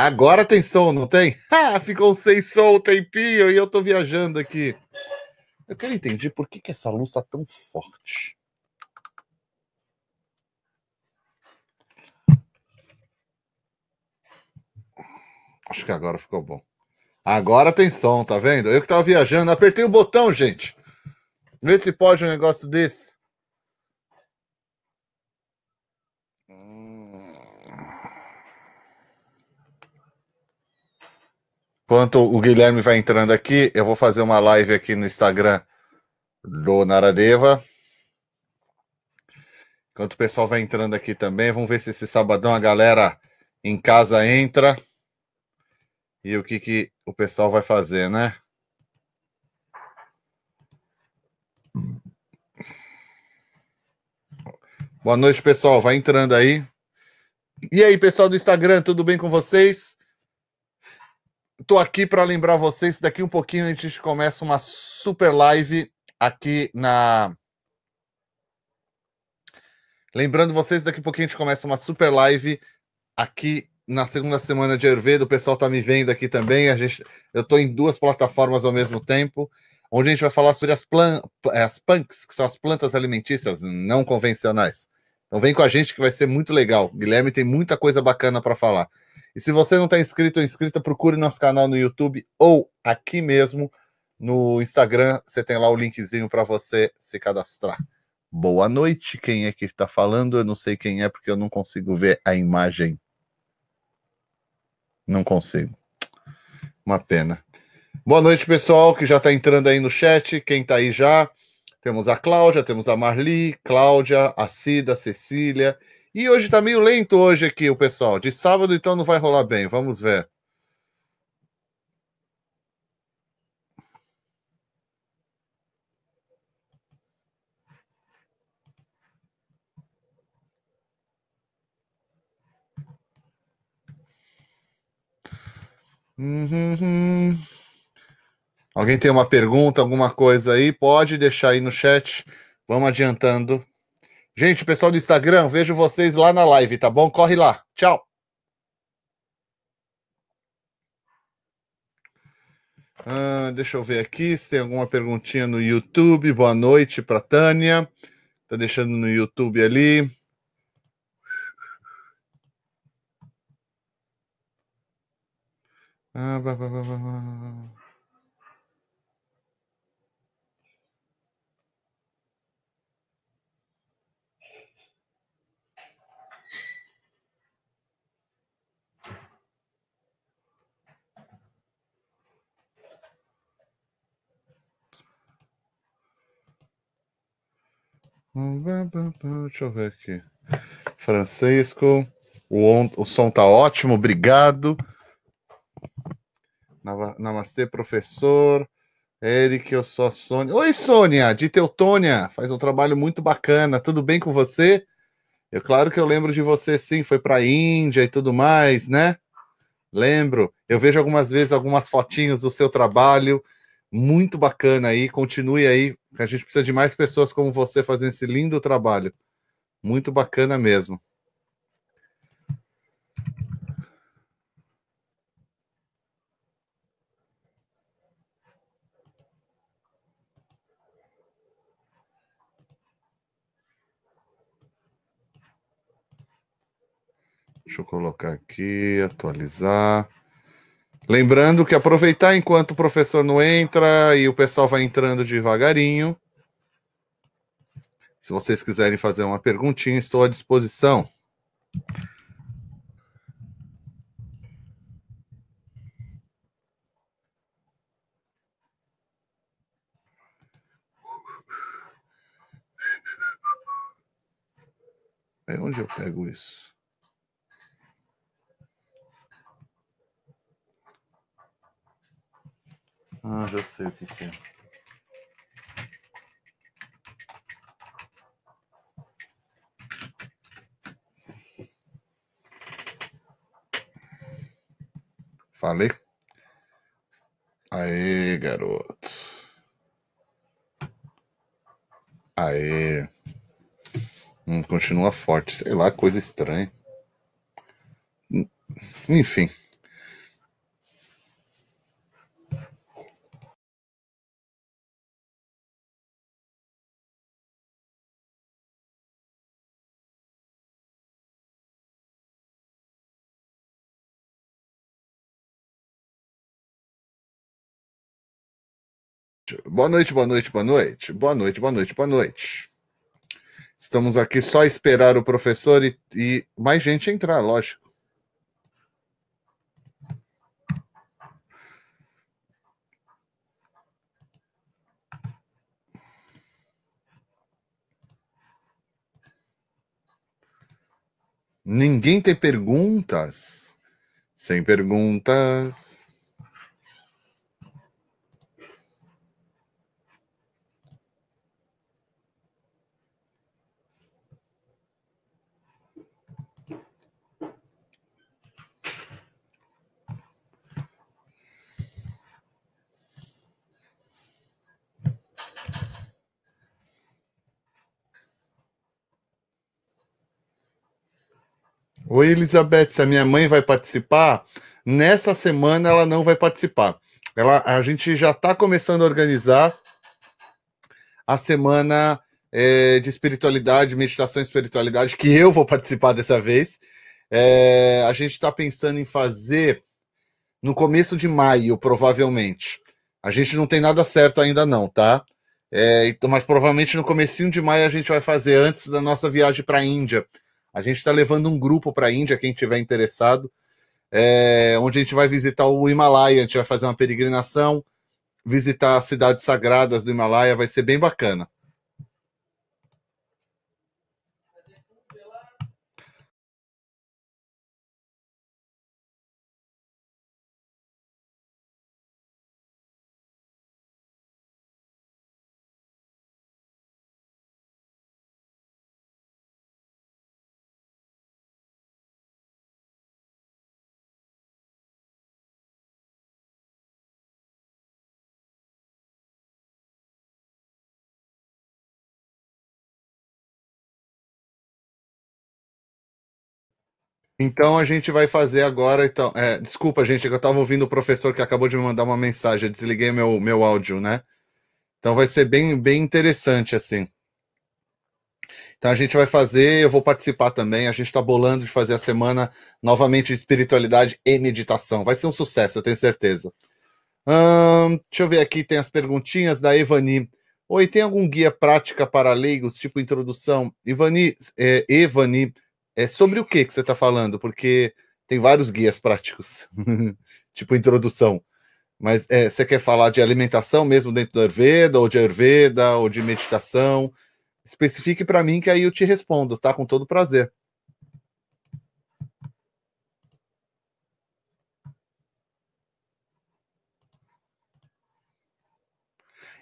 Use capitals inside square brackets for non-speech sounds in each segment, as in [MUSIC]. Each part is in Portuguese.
Agora tem som, não tem? [LAUGHS] Ah, ficou sem som um tempinho e eu tô viajando aqui. Eu quero entender por que, que essa luz tá tão forte. Acho que agora ficou bom. Agora tem som, tá vendo? Eu que tava viajando, apertei o botão, gente. Vê se pode um negócio desse. Enquanto o Guilherme vai entrando aqui, eu vou fazer uma live aqui no Instagram do Naradeva. Enquanto o pessoal vai entrando aqui também, vamos ver se esse sabadão a galera em casa entra e o que, que o pessoal vai fazer, né? Boa noite, pessoal. Vai entrando aí. E aí, pessoal do Instagram, tudo bem com vocês? tô aqui para lembrar vocês, daqui um pouquinho a gente começa uma super live aqui na Lembrando vocês, daqui a pouquinho a gente começa uma super live aqui na segunda semana de Ayurveda. O pessoal tá me vendo aqui também. A gente, eu tô em duas plataformas ao mesmo tempo, onde a gente vai falar sobre as, plan, as punks, que são as plantas alimentícias não convencionais. Então vem com a gente que vai ser muito legal. Guilherme tem muita coisa bacana para falar. E se você não está inscrito ou inscrita, procure nosso canal no YouTube ou aqui mesmo no Instagram. Você tem lá o linkzinho para você se cadastrar. Boa noite. Quem é que está falando? Eu não sei quem é porque eu não consigo ver a imagem. Não consigo. Uma pena. Boa noite, pessoal, que já está entrando aí no chat. Quem está aí já. Temos a Cláudia, temos a Marli, Cláudia, a Cida, a Cecília. E hoje tá meio lento hoje aqui o pessoal. De sábado então não vai rolar bem. Vamos ver. Uhum. Alguém tem uma pergunta, alguma coisa aí? Pode deixar aí no chat. Vamos adiantando. Gente, pessoal do Instagram, vejo vocês lá na live, tá bom? Corre lá. Tchau. Ah, deixa eu ver aqui se tem alguma perguntinha no YouTube. Boa noite para Tânia. Tá deixando no YouTube ali. Ah, bah, bah, bah, bah. Deixa eu ver aqui. Francisco, o, on, o som tá ótimo, obrigado. Namastê, professor. Eric, eu sou a Sônia. Oi, Sônia, de Teutônia. Faz um trabalho muito bacana. Tudo bem com você? Eu claro que eu lembro de você, sim. Foi para a Índia e tudo mais, né? Lembro. Eu vejo algumas vezes algumas fotinhas do seu trabalho muito bacana aí. Continue aí, que a gente precisa de mais pessoas como você fazendo esse lindo trabalho. Muito bacana mesmo. Deixa eu colocar aqui, atualizar. Lembrando que aproveitar enquanto o professor não entra e o pessoal vai entrando devagarinho. Se vocês quiserem fazer uma perguntinha, estou à disposição. É onde eu pego isso? Ah, já sei o que, que é. Falei? Aê, garoto. Aê. Hum, continua forte. Sei lá, coisa estranha. Hum, enfim. Boa noite, boa noite, boa noite. Boa noite, boa noite, boa noite. Estamos aqui só esperar o professor e, e mais gente entrar, lógico. Ninguém tem perguntas. Sem perguntas. Oi, Elizabeth, se a minha mãe vai participar, nessa semana ela não vai participar. Ela, a gente já está começando a organizar a semana é, de espiritualidade, meditação e espiritualidade, que eu vou participar dessa vez. É, a gente está pensando em fazer no começo de maio, provavelmente. A gente não tem nada certo ainda não, tá? É, então, mas provavelmente no comecinho de maio a gente vai fazer antes da nossa viagem para a Índia, a gente está levando um grupo para a Índia, quem tiver interessado, é, onde a gente vai visitar o Himalaia, a gente vai fazer uma peregrinação, visitar as cidades sagradas do Himalaia, vai ser bem bacana. Então a gente vai fazer agora. Então, é, desculpa, gente, é eu estava ouvindo o professor que acabou de me mandar uma mensagem. Eu desliguei meu, meu áudio, né? Então vai ser bem, bem interessante, assim. Então a gente vai fazer, eu vou participar também. A gente está bolando de fazer a semana novamente de espiritualidade e meditação. Vai ser um sucesso, eu tenho certeza. Hum, deixa eu ver aqui, tem as perguntinhas da Evani. Oi, tem algum guia prática para leigos, tipo introdução? Ivani, é, Evani é sobre o que que você está falando? Porque tem vários guias práticos, [LAUGHS] tipo introdução. Mas é, você quer falar de alimentação mesmo dentro do Ayurveda, ou de Ayurveda, ou de meditação? Especifique para mim que aí eu te respondo, tá? Com todo prazer.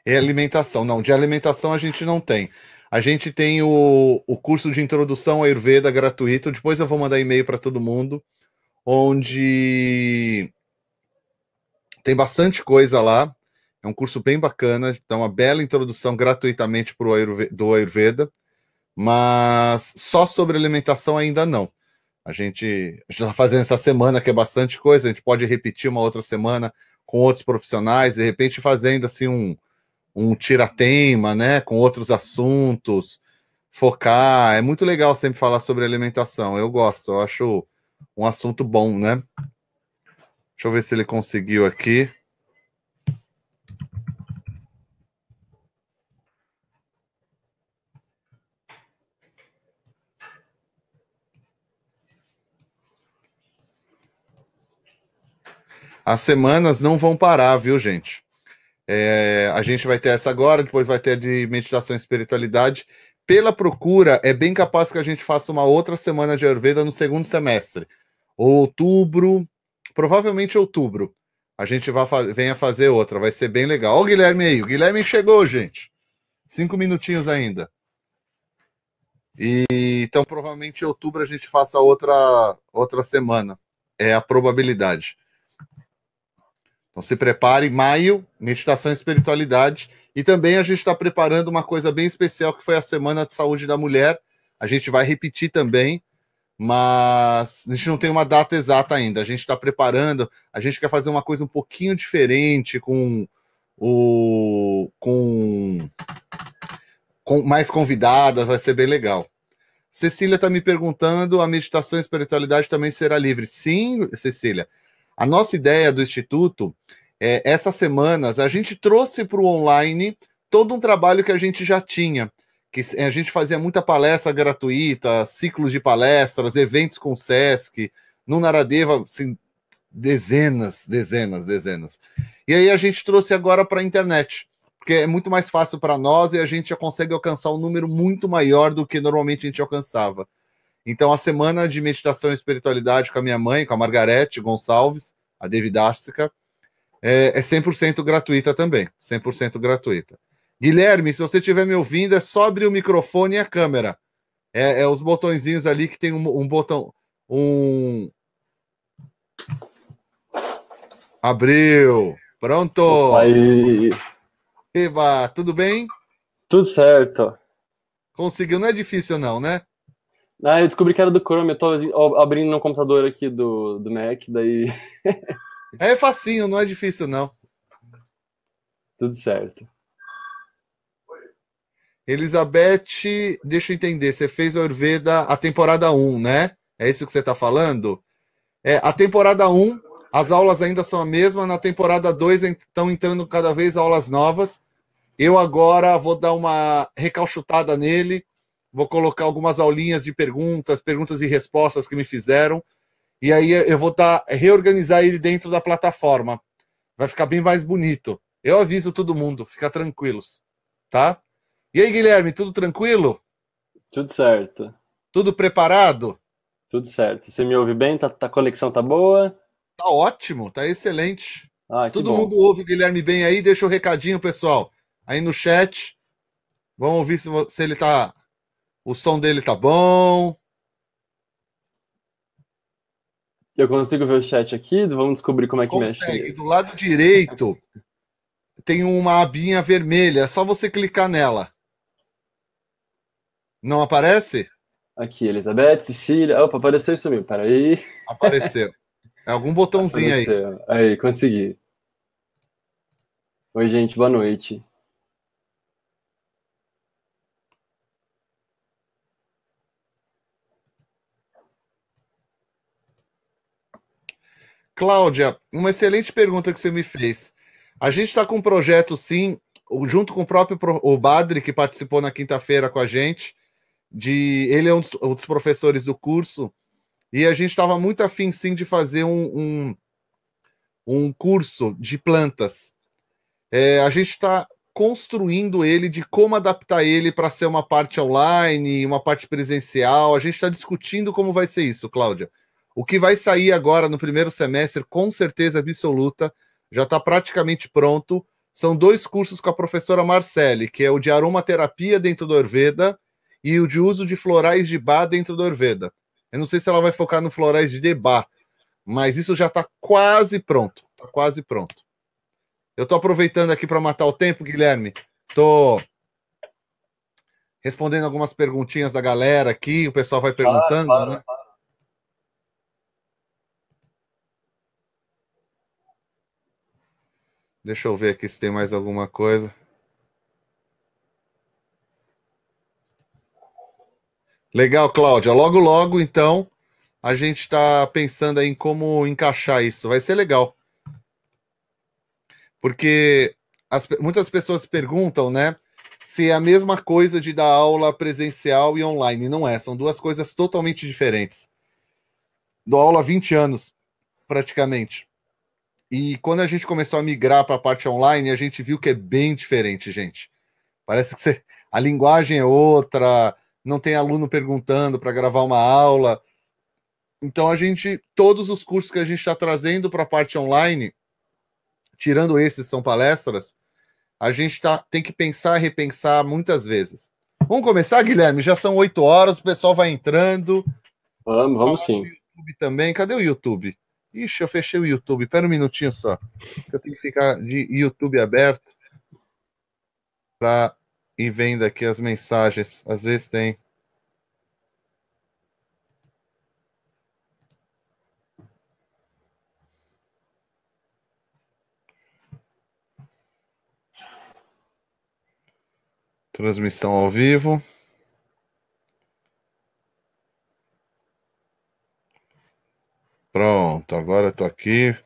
É alimentação. Não, de alimentação a gente não tem. A gente tem o, o curso de introdução à Ayurveda gratuito. Depois eu vou mandar e-mail para todo mundo, onde tem bastante coisa lá. É um curso bem bacana, dá uma bela introdução gratuitamente pro Ayurveda, do Ayurveda, mas só sobre alimentação ainda não. A gente está fazendo essa semana que é bastante coisa, a gente pode repetir uma outra semana com outros profissionais, de repente fazendo assim um, um tiratema, né, com outros assuntos, focar. É muito legal sempre falar sobre alimentação. Eu gosto, eu acho um assunto bom, né? Deixa eu ver se ele conseguiu aqui. As semanas não vão parar, viu, gente? É, a gente vai ter essa agora, depois vai ter de meditação e espiritualidade. Pela procura, é bem capaz que a gente faça uma outra semana de Ayurveda no segundo semestre. Ou outubro, provavelmente outubro. A gente vai, venha fazer outra, vai ser bem legal. Olha o Guilherme aí, o Guilherme chegou, gente. Cinco minutinhos ainda. E, então, provavelmente em outubro a gente faça outra, outra semana. É a probabilidade. Então se prepare, maio, meditação e espiritualidade. E também a gente está preparando uma coisa bem especial que foi a Semana de Saúde da Mulher. A gente vai repetir também, mas a gente não tem uma data exata ainda. A gente está preparando, a gente quer fazer uma coisa um pouquinho diferente com o. com. com mais convidadas, vai ser bem legal. Cecília está me perguntando, a meditação e espiritualidade também será livre? Sim, Cecília. A nossa ideia do Instituto, é, essas semanas, a gente trouxe para o online todo um trabalho que a gente já tinha, que a gente fazia muita palestra gratuita, ciclos de palestras, eventos com o SESC, no Naradeva, assim, dezenas, dezenas, dezenas. E aí a gente trouxe agora para a internet, porque é muito mais fácil para nós e a gente já consegue alcançar um número muito maior do que normalmente a gente alcançava. Então, a semana de meditação e espiritualidade com a minha mãe, com a Margarete Gonçalves, a Devidástica, é, é 100% gratuita também. 100% gratuita. Guilherme, se você estiver me ouvindo, é só abrir o microfone e a câmera. É, é os botõezinhos ali que tem um, um botão. Um. Abriu. Pronto. Opa aí. Eba, tudo bem? Tudo certo. Conseguiu, não é difícil não, né? Ah, eu descobri que era do Chrome, eu tô assim, abrindo no computador aqui do, do Mac, daí. [LAUGHS] é facinho, não é difícil, não. Tudo certo. Elizabeth, deixa eu entender, você fez Orveda a temporada 1, né? É isso que você está falando? É, a temporada 1, as aulas ainda são a mesma, na temporada 2 estão entrando cada vez aulas novas. Eu agora vou dar uma recalchutada nele vou colocar algumas aulinhas de perguntas, perguntas e respostas que me fizeram. E aí eu vou dar, tá, reorganizar ele dentro da plataforma. Vai ficar bem mais bonito. Eu aviso todo mundo, fica tranquilos, tá? E aí, Guilherme, tudo tranquilo? Tudo certo. Tudo preparado? Tudo certo. Você me ouve bem? Tá, tá a conexão tá boa? Tá ótimo, tá excelente. Ah, todo bom. mundo ouve o Guilherme bem aí? Deixa o um recadinho, pessoal, aí no chat. Vamos ouvir se, se ele tá o som dele tá bom. Eu consigo ver o chat aqui? Vamos descobrir como é que Consegue. mexe. Do lado direito tem uma abinha vermelha, é só você clicar nela. Não aparece? Aqui, Elizabeth, Cecília. Opa, apareceu e sumiu. Peraí. Apareceu. É algum botãozinho apareceu. aí. Aí, consegui. Oi, gente, boa noite. Cláudia, uma excelente pergunta que você me fez. A gente está com um projeto, sim, junto com o próprio o Badri, que participou na quinta-feira com a gente. De, ele é um dos, um dos, professores do curso, e a gente estava muito afim, sim, de fazer um, um, um curso de plantas. É, a gente está construindo ele, de como adaptar ele para ser uma parte online, uma parte presencial. A gente está discutindo como vai ser isso, Cláudia. O que vai sair agora no primeiro semestre, com certeza absoluta, já está praticamente pronto. São dois cursos com a professora Marcele, que é o de aromaterapia dentro do Orveda e o de uso de florais de bar dentro do Orveda. Eu não sei se ela vai focar no florais de debar, mas isso já está quase pronto. Está quase pronto. Eu estou aproveitando aqui para matar o tempo, Guilherme. Estou respondendo algumas perguntinhas da galera aqui. O pessoal vai perguntando, para, né? Deixa eu ver aqui se tem mais alguma coisa. Legal, Cláudia. Logo, logo, então, a gente está pensando em como encaixar isso. Vai ser legal. Porque as, muitas pessoas perguntam, né? Se é a mesma coisa de dar aula presencial e online. Não é, são duas coisas totalmente diferentes. Dou aula há 20 anos, praticamente. E quando a gente começou a migrar para a parte online, a gente viu que é bem diferente, gente. Parece que você... a linguagem é outra, não tem aluno perguntando para gravar uma aula. Então a gente, todos os cursos que a gente está trazendo para a parte online, tirando esses são palestras, a gente tá, tem que pensar, repensar muitas vezes. Vamos começar, Guilherme? Já são oito horas, o pessoal vai entrando. Vamos, vamos sim. YouTube também. Cadê o YouTube? Ixi, eu fechei o YouTube. Pera um minutinho só. Eu tenho que ficar de YouTube aberto para ir vendo aqui as mensagens. Às vezes tem. Transmissão ao vivo. Pronto, agora estou aqui.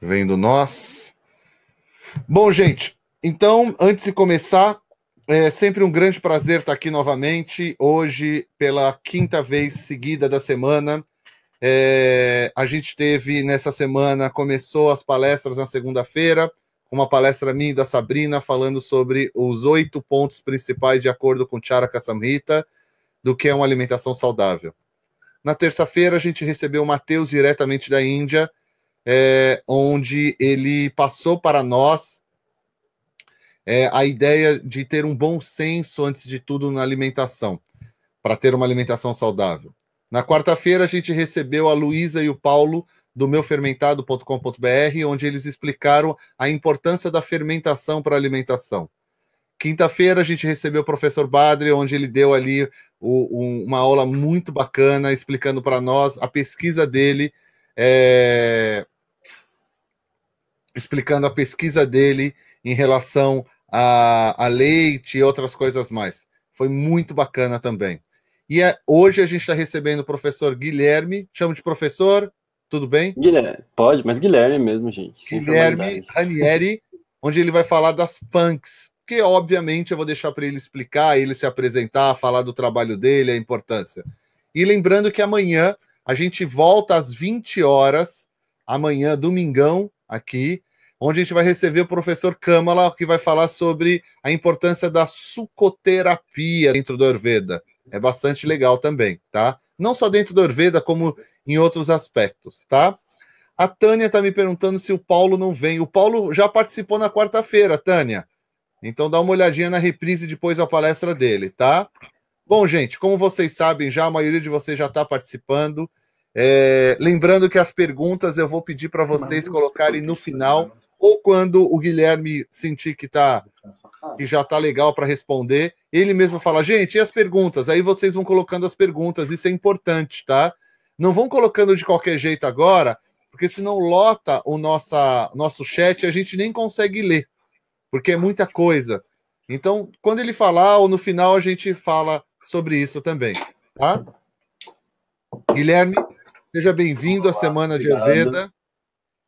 Vendo nós. Bom, gente, então, antes de começar, é sempre um grande prazer estar aqui novamente. Hoje, pela quinta vez seguida da semana, é, a gente teve nessa semana, começou as palestras na segunda-feira, uma palestra minha e da Sabrina falando sobre os oito pontos principais, de acordo com Charaka Samhita, do que é uma alimentação saudável. Na terça-feira, a gente recebeu o Matheus diretamente da Índia, é, onde ele passou para nós é, a ideia de ter um bom senso, antes de tudo, na alimentação, para ter uma alimentação saudável. Na quarta-feira, a gente recebeu a Luísa e o Paulo do meufermentado.com.br, onde eles explicaram a importância da fermentação para a alimentação. Quinta-feira a gente recebeu o professor Badri, onde ele deu ali o, um, uma aula muito bacana, explicando para nós a pesquisa dele, é... explicando a pesquisa dele em relação a, a, leite e outras coisas mais. Foi muito bacana também. E é, hoje a gente está recebendo o professor Guilherme, chamo de professor, tudo bem? Guilherme, pode, mas Guilherme mesmo, gente. Guilherme Ranieri, onde ele vai falar das punks que obviamente eu vou deixar para ele explicar, ele se apresentar, falar do trabalho dele, a importância. E lembrando que amanhã a gente volta às 20 horas, amanhã, domingão, aqui, onde a gente vai receber o professor Kamala, que vai falar sobre a importância da sucoterapia dentro do Orveda. É bastante legal também, tá? Não só dentro do Orveda, como em outros aspectos, tá? A Tânia está me perguntando se o Paulo não vem. O Paulo já participou na quarta-feira, Tânia. Então dá uma olhadinha na reprise depois da palestra dele, tá? Bom, gente, como vocês sabem já, a maioria de vocês já está participando. É, lembrando que as perguntas eu vou pedir para vocês colocarem no final ou quando o Guilherme sentir que tá que já tá legal para responder, ele mesmo fala: "Gente, e as perguntas?". Aí vocês vão colocando as perguntas, isso é importante, tá? Não vão colocando de qualquer jeito agora, porque senão lota o nossa nosso chat e a gente nem consegue ler porque é muita coisa. Então, quando ele falar ou no final, a gente fala sobre isso também, tá? Guilherme, seja bem-vindo à Semana obrigado. de Ayurveda.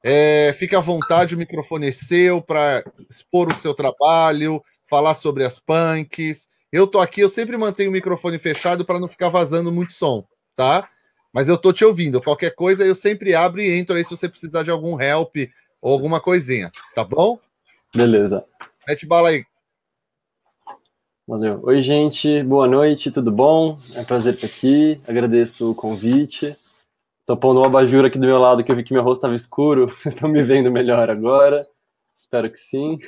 É, fica à vontade, o microfone é seu para expor o seu trabalho, falar sobre as punks. Eu tô aqui, eu sempre mantenho o microfone fechado para não ficar vazando muito som, tá? Mas eu tô te ouvindo. Qualquer coisa eu sempre abro e entro aí se você precisar de algum help ou alguma coisinha, tá bom? Beleza. Mete bala aí. Valeu. Oi, gente. Boa noite, tudo bom? É um prazer estar aqui. Agradeço o convite. Estou pondo uma abajur aqui do meu lado, que eu vi que meu rosto estava escuro. [LAUGHS] Vocês estão me vendo melhor agora? Espero que sim.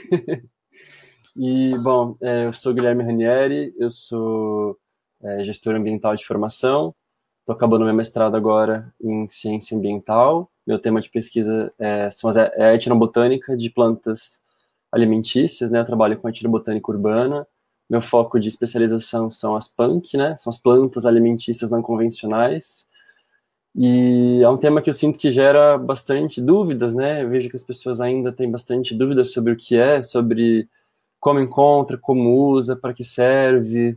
[LAUGHS] e, bom, é, eu sou Guilherme Ranieri, eu sou é, gestor ambiental de formação. Estou acabando meu mestrado agora em ciência ambiental. Meu tema de pesquisa é, é a etnobotânica de plantas alimentícias, né? Eu trabalho com a tiro botânica urbana. Meu foco de especialização são as PANC, né? São as plantas alimentícias não convencionais. E é um tema que eu sinto que gera bastante dúvidas, né? Eu vejo que as pessoas ainda têm bastante dúvidas sobre o que é, sobre como encontra, como usa, para que serve.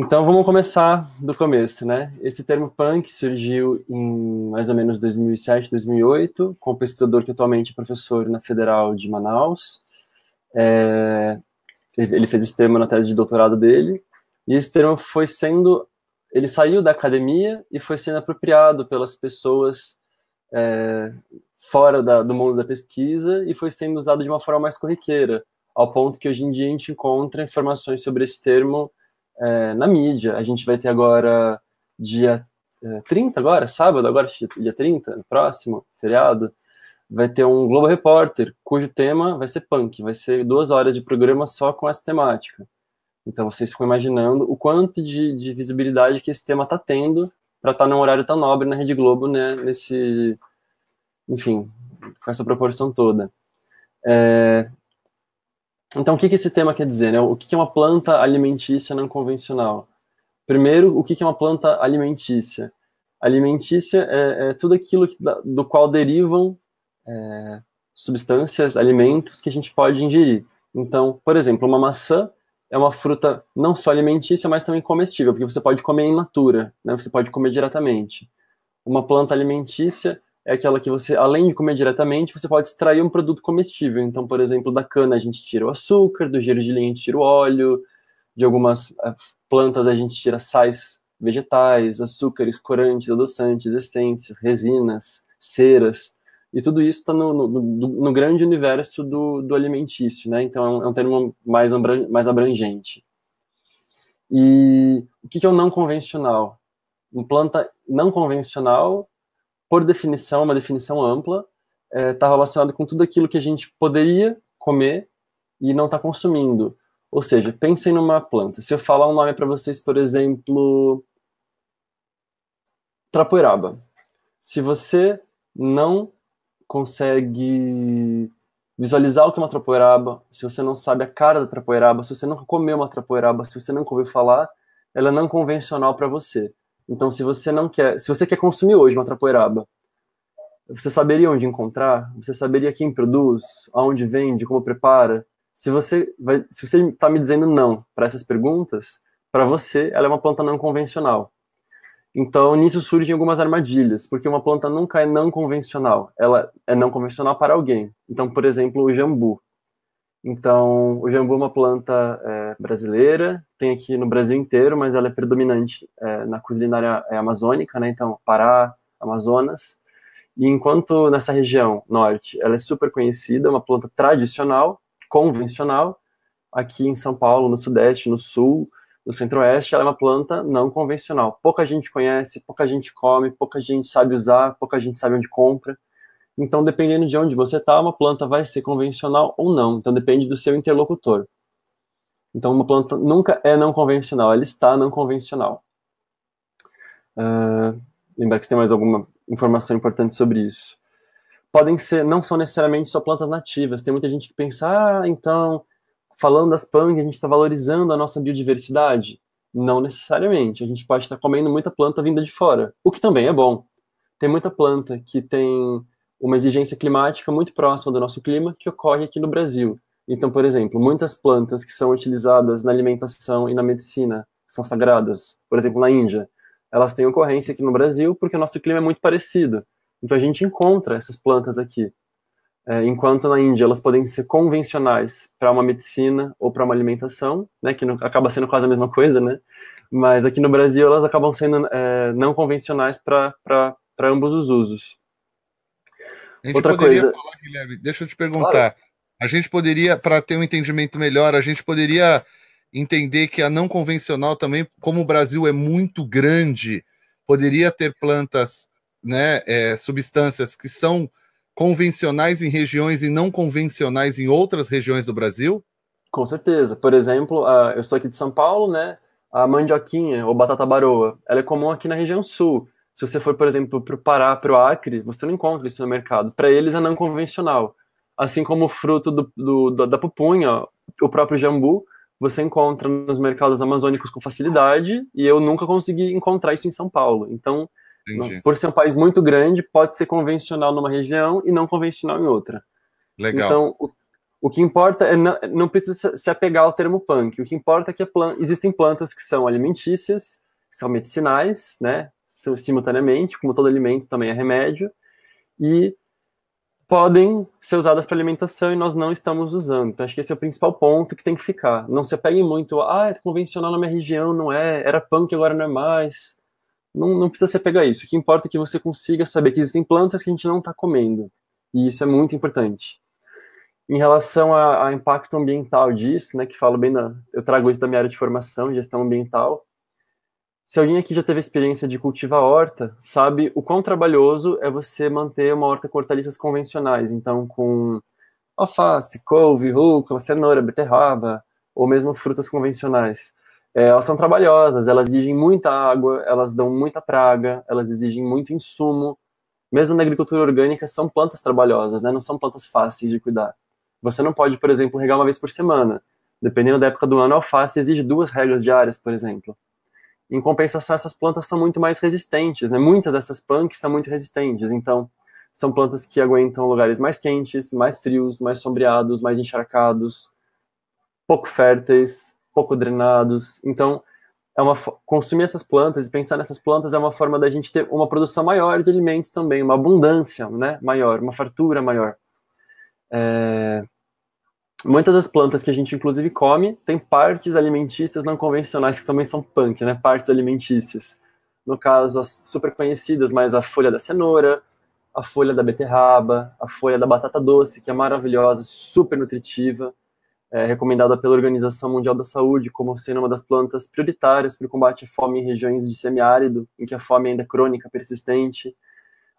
Então vamos começar do começo, né? Esse termo punk surgiu em mais ou menos 2007, 2008, com um pesquisador que atualmente é professor na Federal de Manaus. É, ele fez esse termo na tese de doutorado dele, e esse termo foi sendo. Ele saiu da academia e foi sendo apropriado pelas pessoas é, fora da, do mundo da pesquisa e foi sendo usado de uma forma mais corriqueira, ao ponto que hoje em dia a gente encontra informações sobre esse termo é, na mídia. A gente vai ter agora dia é, 30 agora, sábado agora, dia 30, próximo, feriado, vai ter um Globo Repórter, cujo tema vai ser punk, vai ser duas horas de programa só com essa temática. Então vocês ficam imaginando o quanto de, de visibilidade que esse tema está tendo para estar tá num horário tão nobre na Rede Globo, né, nesse, enfim, com essa proporção toda. É, então, o que, que esse tema quer dizer? Né? O que, que é uma planta alimentícia não convencional? Primeiro, o que, que é uma planta alimentícia? Alimentícia é, é tudo aquilo que, do qual derivam é, substâncias, alimentos que a gente pode ingerir. Então, por exemplo, uma maçã é uma fruta não só alimentícia, mas também comestível, porque você pode comer em natura, né? você pode comer diretamente. Uma planta alimentícia é aquela que você, além de comer diretamente, você pode extrair um produto comestível. Então, por exemplo, da cana a gente tira o açúcar, do giro de linha a gente tira o óleo, de algumas eh, plantas a gente tira sais vegetais, açúcares, corantes, adoçantes, essências, resinas, ceras. E tudo isso está no, no, no, grande universo do, do alimentício, né? Então é um, é um termo mais, mais abrangente. E o que, que é o não convencional? Uma planta não convencional por definição, uma definição ampla, está é, relacionado com tudo aquilo que a gente poderia comer e não está consumindo. Ou seja, pensem numa planta. Se eu falar um nome para vocês, por exemplo, trapoeraba. Se você não consegue visualizar o que é uma trapoeraba, se você não sabe a cara da trapoeraba, se você não comeu uma trapoeraba, se você não ouviu falar, ela é não convencional para você. Então, se você não quer, se você quer consumir hoje uma trapoeraba, você saberia onde encontrar, você saberia quem produz, aonde vende, como prepara. Se você vai, se você está me dizendo não para essas perguntas, para você ela é uma planta não convencional. Então, nisso surgem algumas armadilhas, porque uma planta nunca é não convencional, ela é não convencional para alguém. Então, por exemplo, o jambu. Então, o jambu é uma planta é, brasileira, tem aqui no Brasil inteiro, mas ela é predominante é, na culinária é, amazônica, né? Então, Pará, Amazonas. E enquanto nessa região norte ela é super conhecida, é uma planta tradicional, convencional, aqui em São Paulo, no Sudeste, no Sul, no Centro-Oeste, ela é uma planta não convencional. Pouca gente conhece, pouca gente come, pouca gente sabe usar, pouca gente sabe onde compra. Então, dependendo de onde você está, uma planta vai ser convencional ou não. Então, depende do seu interlocutor. Então, uma planta nunca é não convencional, ela está não convencional. Uh, lembrar que você tem mais alguma informação importante sobre isso. Podem ser, não são necessariamente só plantas nativas. Tem muita gente que pensa, ah, então, falando das pangas, a gente está valorizando a nossa biodiversidade. Não necessariamente. A gente pode estar tá comendo muita planta vinda de fora, o que também é bom. Tem muita planta que tem uma exigência climática muito próxima do nosso clima que ocorre aqui no Brasil. Então, por exemplo, muitas plantas que são utilizadas na alimentação e na medicina são sagradas, por exemplo, na Índia, elas têm ocorrência aqui no Brasil porque o nosso clima é muito parecido. Então a gente encontra essas plantas aqui. É, enquanto na Índia elas podem ser convencionais para uma medicina ou para uma alimentação, né, que não, acaba sendo quase a mesma coisa, né? Mas aqui no Brasil elas acabam sendo é, não convencionais para ambos os usos. A gente Outra poderia coisa... falar, Guilherme, deixa eu te perguntar. A gente poderia, para ter um entendimento melhor, a gente poderia entender que a não convencional também, como o Brasil é muito grande, poderia ter plantas, né, é, substâncias que são convencionais em regiões e não convencionais em outras regiões do Brasil? Com certeza. Por exemplo, eu estou aqui de São Paulo, né? A mandioquinha ou batata baroa, ela é comum aqui na região sul. Se você for, por exemplo, para o Pará, para o Acre, você não encontra isso no mercado. Para eles é não convencional. Assim como o fruto do, do, da pupunha, o próprio jambu, você encontra nos mercados amazônicos com facilidade e eu nunca consegui encontrar isso em São Paulo. Então, Entendi. por ser um país muito grande, pode ser convencional numa região e não convencional em outra. Legal. Então, o, o que importa é não, não, precisa se apegar ao termo punk. O que importa é que plan existem plantas que são alimentícias, que são medicinais, né? simultaneamente, como todo alimento também é remédio, e podem ser usadas para alimentação e nós não estamos usando. Então, acho que esse é o principal ponto que tem que ficar. Não se apeguem muito, ah, é convencional na minha região, não é, era punk, agora não é mais. Não, não precisa se apegar a isso. O que importa é que você consiga saber que existem plantas que a gente não está comendo. E isso é muito importante. Em relação ao impacto ambiental disso, né, que falo bem na, eu trago isso da minha área de formação, gestão ambiental, se alguém aqui já teve experiência de cultivar horta, sabe o quão trabalhoso é você manter uma horta com hortaliças convencionais, então com alface, couve, rúcula, cenoura, beterraba, ou mesmo frutas convencionais. É, elas são trabalhosas, elas exigem muita água, elas dão muita praga, elas exigem muito insumo. Mesmo na agricultura orgânica, são plantas trabalhosas, né? não são plantas fáceis de cuidar. Você não pode, por exemplo, regar uma vez por semana. Dependendo da época do ano, a alface exige duas regas diárias, por exemplo. Em compensação, essas plantas são muito mais resistentes, né? Muitas dessas punks são muito resistentes, então são plantas que aguentam lugares mais quentes, mais frios, mais sombreados, mais encharcados, pouco férteis, pouco drenados. Então, é uma consumir essas plantas e pensar nessas plantas é uma forma da gente ter uma produção maior de alimentos também, uma abundância, né, maior, uma fartura maior. É, Muitas das plantas que a gente inclusive come têm partes alimentícias não convencionais que também são punk, né? Partes alimentícias. No caso, as super conhecidas, mas a folha da cenoura, a folha da beterraba, a folha da batata doce, que é maravilhosa, super nutritiva, é recomendada pela Organização Mundial da Saúde como sendo uma das plantas prioritárias para o combate à fome em regiões de semiárido, em que a fome é ainda é crônica, persistente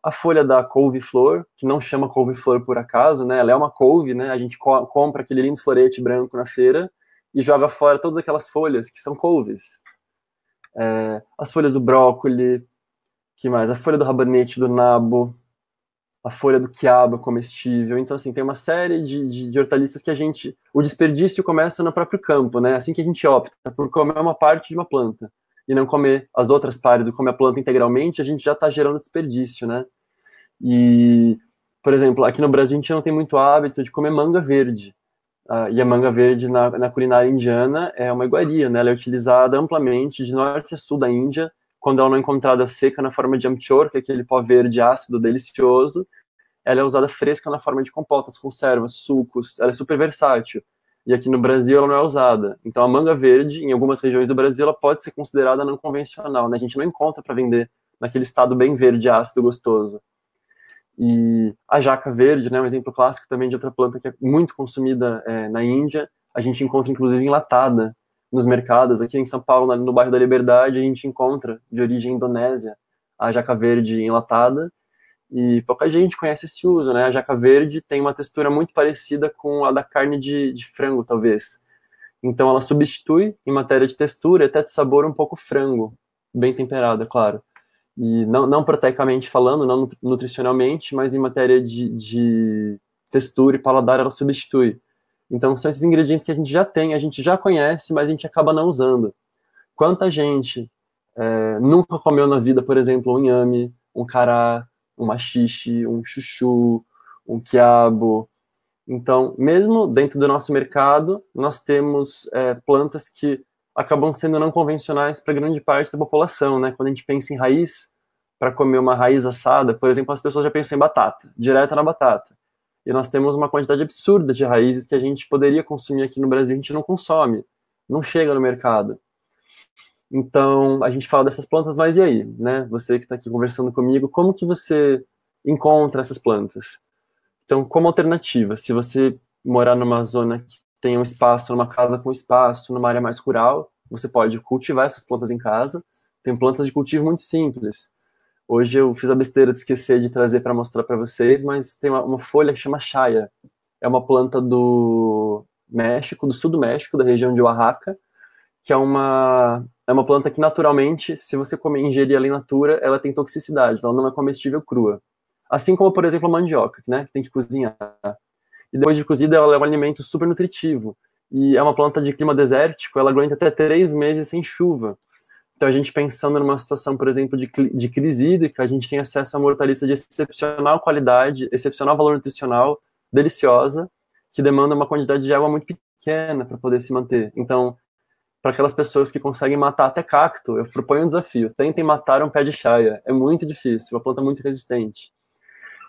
a folha da couve-flor, que não chama couve-flor por acaso, né? Ela é uma couve, né? A gente co compra aquele lindo florete branco na feira e joga fora todas aquelas folhas que são couves. É, as folhas do brócoli, que mais? A folha do rabanete, do nabo, a folha do quiabo comestível. Então, assim, tem uma série de, de, de hortaliças que a gente... O desperdício começa no próprio campo, né? Assim que a gente opta por comer uma parte de uma planta e não comer as outras partes ou comer a planta integralmente, a gente já está gerando desperdício, né? E, por exemplo, aqui no Brasil a gente não tem muito hábito de comer manga verde. Ah, e a manga verde na, na, culinária indiana é uma iguaria, né? Ela é utilizada amplamente de norte a sul da Índia, quando ela não é encontrada seca na forma de amchur, que é aquele pó verde ácido delicioso, ela é usada fresca na forma de compotas, conservas, sucos, ela é super versátil e aqui no Brasil ela não é usada. Então a manga verde, em algumas regiões do Brasil, ela pode ser considerada não convencional, né? A gente não encontra para vender naquele estado bem verde, ácido, gostoso. E a jaca verde, né, um exemplo clássico também de outra planta que é muito consumida é, na Índia, a gente encontra inclusive enlatada nos mercados. Aqui em São Paulo, no bairro da Liberdade, a gente encontra de origem indonésia a jaca verde enlatada e pouca gente conhece esse uso, né? A jaca verde tem uma textura muito parecida com a da carne de, de frango, talvez. Então ela substitui, em matéria de textura e até de sabor, um pouco frango, bem temperada, é claro. E não, não proteicamente falando, não nutricionalmente, mas em matéria de, de textura e paladar, ela substitui. Então são esses ingredientes que a gente já tem, a gente já conhece, mas a gente acaba não usando. Quanta gente é, nunca comeu na vida, por exemplo, um inhame, um cará, um machixe, um chuchu, um quiabo. Então, mesmo dentro do nosso mercado, nós temos é, plantas que acabam sendo não convencionais para grande parte da população, né? Quando a gente pensa em raiz, para comer uma raiz assada, por exemplo, as pessoas já pensam em batata, direto na batata. E nós temos uma quantidade absurda de raízes que a gente poderia consumir aqui no Brasil, a gente não consome, não chega no mercado. Então, a gente fala dessas plantas, mas e aí, né? Você que está aqui conversando comigo, como que você encontra essas plantas? Então, como alternativa, se você morar numa zona que tem um espaço, numa casa com espaço, numa área mais rural, você pode cultivar essas plantas em casa. Tem plantas de cultivo muito simples. Hoje eu fiz a besteira de esquecer de trazer para mostrar para vocês, mas tem uma, uma folha que chama chaya. É uma planta do México, do sul do México, da região de Oaxaca, que é uma é uma planta que naturalmente, se você comer, ingerir ela in natura, ela tem toxicidade, ela não é comestível crua. Assim como, por exemplo, a mandioca, né, que tem que cozinhar. E depois de cozida, ela é um alimento super nutritivo. E é uma planta de clima desértico, ela aguenta até três meses sem chuva. Então, a gente pensando numa situação, por exemplo, de, de crise hídrica, a gente tem acesso a uma hortaliça de excepcional qualidade, excepcional valor nutricional, deliciosa, que demanda uma quantidade de água muito pequena para poder se manter. Então, para aquelas pessoas que conseguem matar até cacto, eu proponho um desafio: tentem matar um pé de chaya. É muito difícil, uma planta muito resistente.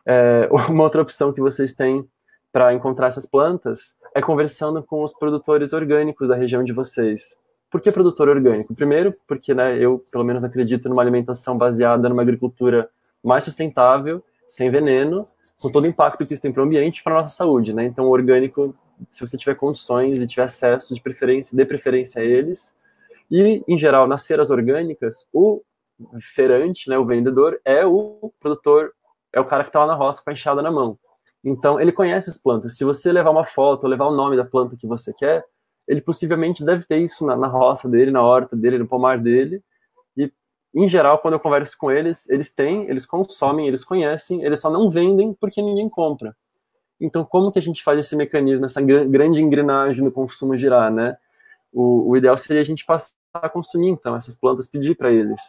É, [LAUGHS] uma outra opção que vocês têm para encontrar essas plantas é conversando com os produtores orgânicos da região de vocês. Por que produtor orgânico? Primeiro, porque né, eu, pelo menos, acredito numa alimentação baseada numa agricultura mais sustentável, sem veneno, com todo o impacto que isso tem para o ambiente e para a nossa saúde. Né? Então, o orgânico se você tiver condições e tiver acesso, de preferência, dê preferência a eles. E, em geral, nas feiras orgânicas, o feirante, né, o vendedor, é o produtor, é o cara que está lá na roça com a enxada na mão. Então, ele conhece as plantas. Se você levar uma foto, levar o nome da planta que você quer, ele possivelmente deve ter isso na, na roça dele, na horta dele, no pomar dele. E, em geral, quando eu converso com eles, eles têm, eles consomem, eles conhecem, eles só não vendem porque ninguém compra. Então, como que a gente faz esse mecanismo, essa grande engrenagem no consumo girar, né? O, o ideal seria a gente passar a consumir, então, essas plantas, pedir para eles.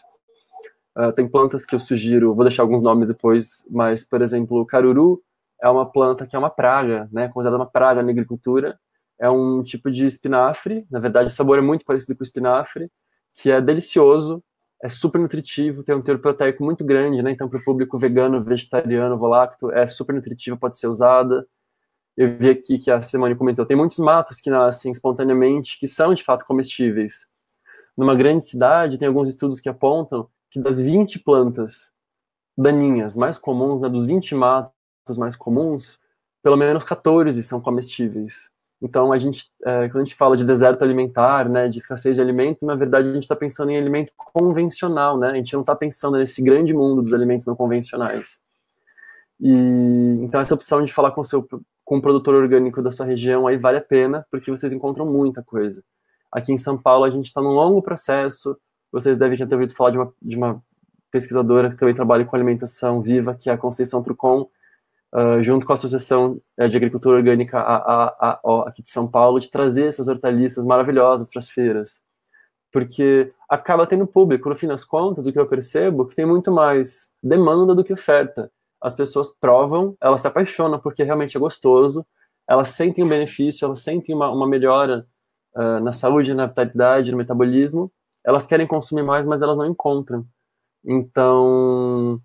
Uh, tem plantas que eu sugiro, vou deixar alguns nomes depois, mas, por exemplo, o caruru é uma planta que é uma praga, né? Considerada uma praga na agricultura. É um tipo de espinafre, na verdade, o sabor é muito parecido com o espinafre, que é delicioso, é super nutritivo, tem um teor proteico muito grande, né? Então, para o público vegano, vegetariano, volacto, é super nutritiva, pode ser usada. Eu vi aqui que a Simone comentou, tem muitos matos que nascem espontaneamente, que são, de fato, comestíveis. Numa grande cidade, tem alguns estudos que apontam que das 20 plantas daninhas mais comuns, né, dos 20 matos mais comuns, pelo menos 14 são comestíveis. Então, a gente, é, quando a gente fala de deserto alimentar, né, de escassez de alimento, na verdade a gente está pensando em alimento convencional, né? A gente não está pensando nesse grande mundo dos alimentos não convencionais. E então essa opção de falar com seu com o produtor orgânico da sua região aí vale a pena, porque vocês encontram muita coisa. Aqui em São Paulo a gente está num longo processo. Vocês devem já ter ouvido falar de uma, de uma pesquisadora que também trabalha com alimentação viva, que é a Conceição Trucon, uh, junto com a Associação eh, de Agricultura Orgânica AAAO aqui de São Paulo, de trazer essas hortaliças maravilhosas para as feiras. Porque acaba tendo público, no fim das contas, o que eu percebo, é que tem muito mais demanda do que oferta. As pessoas provam, elas se apaixonam porque realmente é gostoso, elas sentem um benefício, elas sentem uma, uma melhora uh, na saúde, na vitalidade, no metabolismo. Elas querem consumir mais, mas elas não encontram. Então,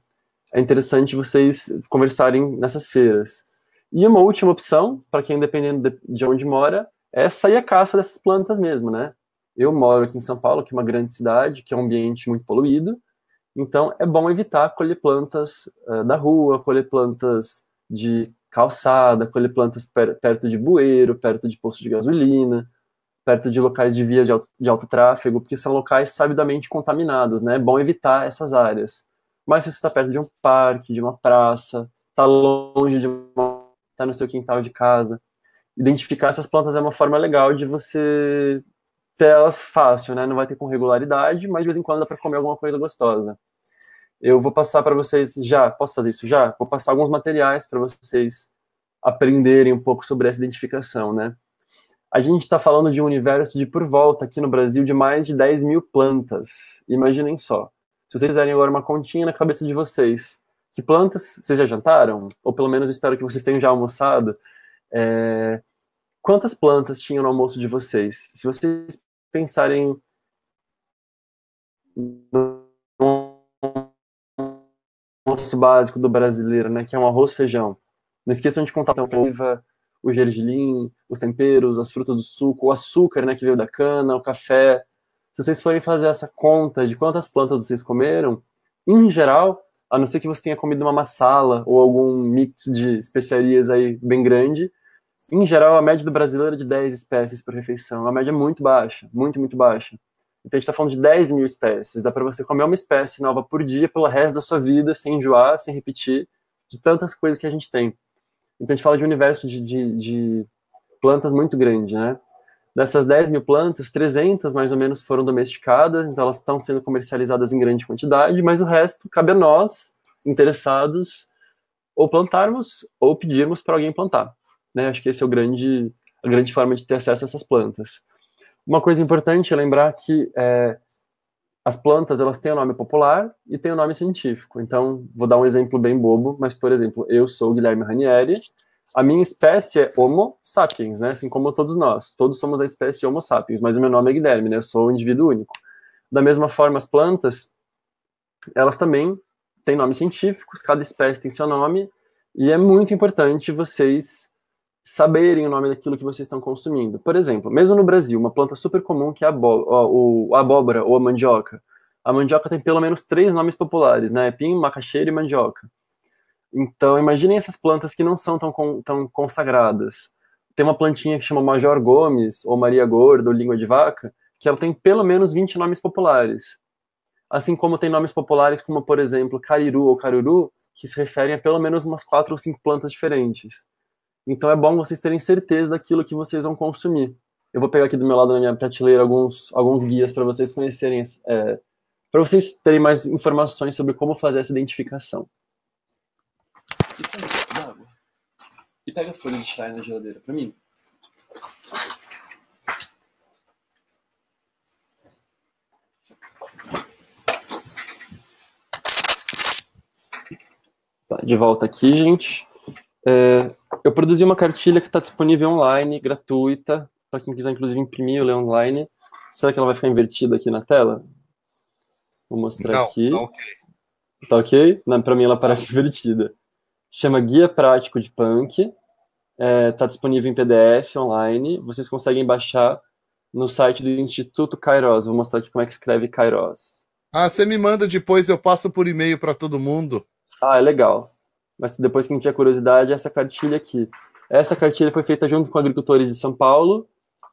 é interessante vocês conversarem nessas feiras. E uma última opção, para quem dependendo de onde mora, é sair à caça dessas plantas mesmo, né? Eu moro aqui em São Paulo, que é uma grande cidade, que é um ambiente muito poluído, então é bom evitar colher plantas uh, da rua, colher plantas de calçada, colher plantas per perto de bueiro, perto de posto de gasolina, perto de locais de vias de alto, de alto tráfego, porque são locais sabidamente contaminados, né? É bom evitar essas áreas. Mas se você está perto de um parque, de uma praça, está longe de uma. está no seu quintal de casa, identificar essas plantas é uma forma legal de você ter elas fácil, né? Não vai ter com regularidade, mas de vez em quando dá para comer alguma coisa gostosa. Eu vou passar para vocês já, posso fazer isso já? Vou passar alguns materiais para vocês aprenderem um pouco sobre essa identificação, né? A gente está falando de um universo de por volta aqui no Brasil de mais de 10 mil plantas. Imaginem só. Se vocês fizerem agora uma continha na cabeça de vocês, que plantas vocês já jantaram? Ou pelo menos espero que vocês tenham já almoçado. É, quantas plantas tinham no almoço de vocês? Se vocês pensarem no almoço básico do brasileiro, né, que é um arroz feijão, não esqueçam de contar a oliva, o gergelim, os temperos, as frutas do suco, o açúcar, né, que veio da cana, o café, se vocês forem fazer essa conta de quantas plantas vocês comeram, em geral, a não ser que você tenha comido uma massala ou algum mix de especiarias aí bem grande, em geral, a média do brasileiro é de 10 espécies por refeição. Uma média é muito baixa, muito, muito baixa. Então a gente está falando de 10 mil espécies. Dá para você comer uma espécie nova por dia pelo resto da sua vida, sem enjoar, sem repetir, de tantas coisas que a gente tem. Então a gente fala de um universo de, de, de plantas muito grande, né? Dessas 10 mil plantas, 300 mais ou menos foram domesticadas, então elas estão sendo comercializadas em grande quantidade, mas o resto cabe a nós, interessados, ou plantarmos ou pedirmos para alguém plantar. Né? Acho que esse é o grande, a grande forma de ter acesso a essas plantas. Uma coisa importante é lembrar que é, as plantas elas têm o um nome popular e têm o um nome científico. Então, vou dar um exemplo bem bobo, mas, por exemplo, eu sou Guilherme Ranieri, a minha espécie é Homo sapiens, né? Assim como todos nós. Todos somos a espécie Homo sapiens, mas o meu nome é Guilherme, né? Eu sou um indivíduo único. Da mesma forma, as plantas, elas também têm nomes científicos, cada espécie tem seu nome, e é muito importante vocês saberem o nome daquilo que vocês estão consumindo. Por exemplo, mesmo no Brasil, uma planta super comum que é a, a abóbora ou a mandioca. A mandioca tem pelo menos três nomes populares, né? Pim, macaxeira e mandioca. Então, imaginem essas plantas que não são tão, tão consagradas. Tem uma plantinha que chama Major Gomes, ou Maria Gorda, ou Língua de Vaca, que ela tem pelo menos 20 nomes populares. Assim como tem nomes populares como, por exemplo, cariru ou caruru, que se referem a pelo menos umas quatro ou cinco plantas diferentes. Então é bom vocês terem certeza daquilo que vocês vão consumir. Eu vou pegar aqui do meu lado na minha prateleira alguns, alguns guias para vocês conhecerem, é, para vocês terem mais informações sobre como fazer essa identificação. pega folha de chá na geladeira pra mim. Tá, de volta aqui, gente. É, eu produzi uma cartilha que está disponível online, gratuita, para quem quiser, inclusive, imprimir ou ler online. Será que ela vai ficar invertida aqui na tela? Vou mostrar Não, aqui. Tá ok. Tá ok? Para mim ela parece [LAUGHS] invertida. Chama Guia Prático de Punk está é, tá disponível em PDF online. Vocês conseguem baixar no site do Instituto Kairos. Vou mostrar aqui como é que escreve Kairos. Ah, você me manda depois, eu passo por e-mail para todo mundo. Ah, é legal. Mas depois quem tiver curiosidade, é essa cartilha aqui. Essa cartilha foi feita junto com agricultores de São Paulo.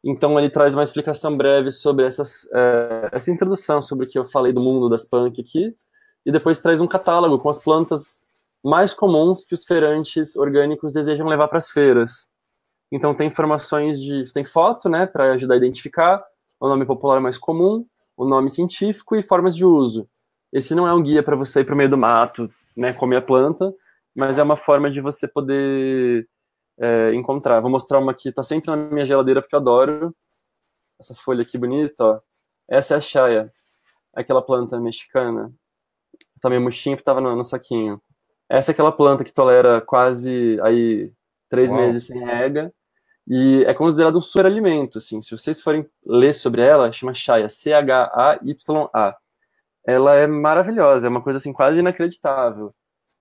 Então ele traz uma explicação breve sobre essas, é, essa introdução sobre o que eu falei do mundo das punk aqui. E depois traz um catálogo com as plantas mais comuns que os feirantes orgânicos desejam levar para as feiras. Então tem informações de, tem foto, né, para ajudar a identificar o nome popular mais comum, o nome científico e formas de uso. Esse não é um guia para você ir para o meio do mato, né, comer a planta, mas é uma forma de você poder é, encontrar. Vou mostrar uma que está sempre na minha geladeira porque eu adoro. Essa folha aqui bonita, ó. Essa é a chaya, aquela planta mexicana. Tá meio murchinha que estava no, no saquinho. Essa é aquela planta que tolera quase aí três Uau. meses sem rega e é considerado um superalimento assim. Se vocês forem ler sobre ela, chama Chaya, C-H-A-Y-A. Ela é maravilhosa, é uma coisa assim quase inacreditável.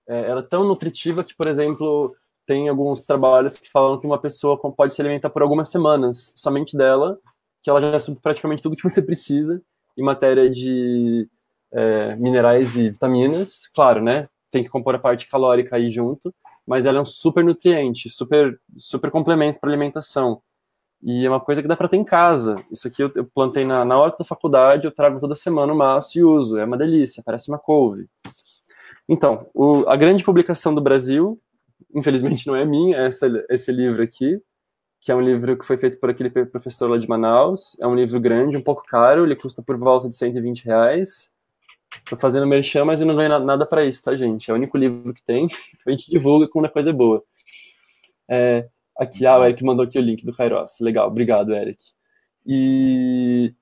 É, ela é tão nutritiva que, por exemplo, tem alguns trabalhos que falam que uma pessoa pode se alimentar por algumas semanas somente dela, que ela já assume praticamente tudo que você precisa em matéria de é, minerais e vitaminas, claro, né? tem que compor a parte calórica aí junto, mas ela é um super nutriente, super, super complemento para alimentação. E é uma coisa que dá para ter em casa. Isso aqui eu, eu plantei na, na horta da faculdade, eu trago toda semana o maço e uso. É uma delícia, parece uma couve. Então, o, a grande publicação do Brasil, infelizmente não é minha, é essa, esse livro aqui, que é um livro que foi feito por aquele professor lá de Manaus. É um livro grande, um pouco caro, ele custa por volta de 120 reais. Tô fazendo merchan, mas eu não ganho nada para isso, tá, gente? É o único livro que tem, [LAUGHS] a gente divulga quando a coisa é boa. É, aqui, ah, o Eric mandou aqui o link do Kairos. Legal, obrigado, Eric. E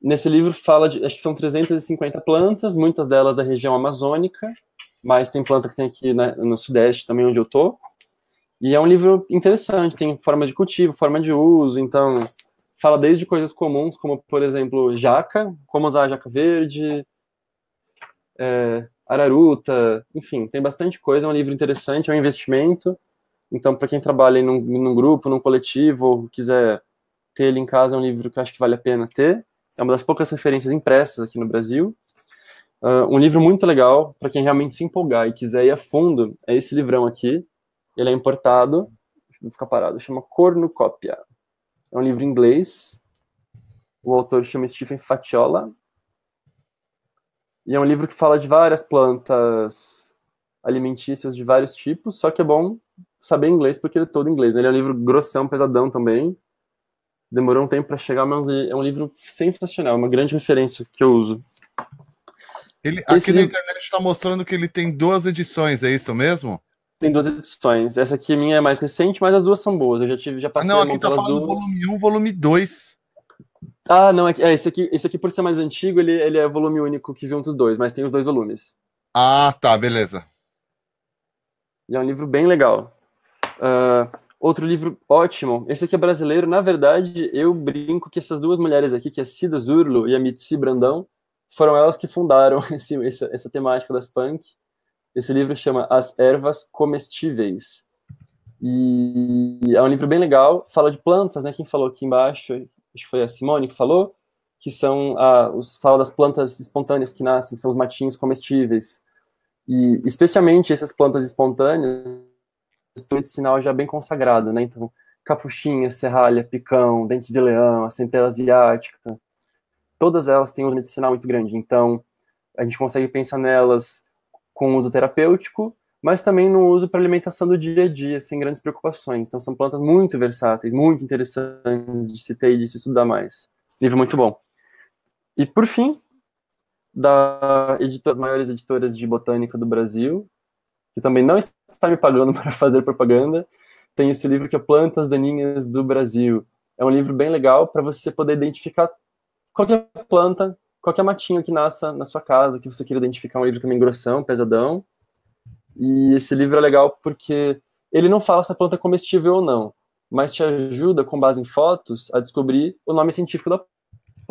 nesse livro fala de, acho que são 350 plantas, muitas delas da região amazônica, mas tem planta que tem aqui na, né, no sudeste também, onde eu tô. E é um livro interessante, tem forma de cultivo, forma de uso, então fala desde coisas comuns, como, por exemplo, jaca, como usar a jaca verde, é, Araruta, enfim, tem bastante coisa, é um livro interessante, é um investimento. Então, para quem trabalha num, num, grupo, num coletivo, ou quiser ter ele em casa, é um livro que eu acho que vale a pena ter. É uma das poucas referências impressas aqui no Brasil. Uh, um livro muito legal, para quem realmente se empolgar e quiser ir a fundo, é esse livrão aqui. Ele é importado, vou ficar parado, chama Cornucópia. É um livro em inglês. O autor chama Stephen Fatiola, e é um livro que fala de várias plantas alimentícias de vários tipos, só que é bom saber inglês porque ele é todo inglês. Né? Ele é um livro grossão, pesadão também. Demorou um tempo para chegar, mas é, é um livro sensacional, uma grande referência que eu uso. Ele, Esse aqui livro... na internet está mostrando que ele tem duas edições, é isso mesmo? Tem duas edições. Essa aqui minha é mais recente, mas as duas são boas. Eu já tive, já ah, passei ah, não, aqui está tá falando duas. volume 1, um, volume 2. Ah, não, é, é, esse, aqui, esse aqui, por ser mais antigo, ele, ele é volume único que junta os dois, mas tem os dois volumes. Ah, tá, beleza. E é um livro bem legal. Uh, outro livro ótimo, esse aqui é brasileiro. Na verdade, eu brinco que essas duas mulheres aqui, que é Cida Zurlo e a Mitzi Brandão, foram elas que fundaram [LAUGHS] esse, essa, essa temática das punk. Esse livro chama As Ervas Comestíveis. E é um livro bem legal, fala de plantas, né? Quem falou aqui embaixo, acho que foi a Simone que falou, que são ah, os fala das plantas espontâneas que nascem, que são os matinhos comestíveis. E especialmente essas plantas espontâneas, medicinal já bem consagrado, né? Então, capuchinha, serralha, picão, dente de leão, a centela asiática, todas elas têm um medicinal muito grande. Então, a gente consegue pensar nelas com uso terapêutico mas também no uso para alimentação do dia a dia, sem grandes preocupações. Então são plantas muito versáteis, muito interessantes de se ter e de se estudar mais. Livro muito bom. E por fim, da editora, das maiores editoras de botânica do Brasil, que também não está me pagando [LAUGHS] para fazer propaganda, tem esse livro que é Plantas Daninhas do Brasil. É um livro bem legal para você poder identificar qualquer planta, qualquer matinho que nasça na sua casa, que você queira identificar. É um livro também grossão, pesadão, e esse livro é legal porque ele não fala se a planta é comestível ou não, mas te ajuda, com base em fotos, a descobrir o nome científico da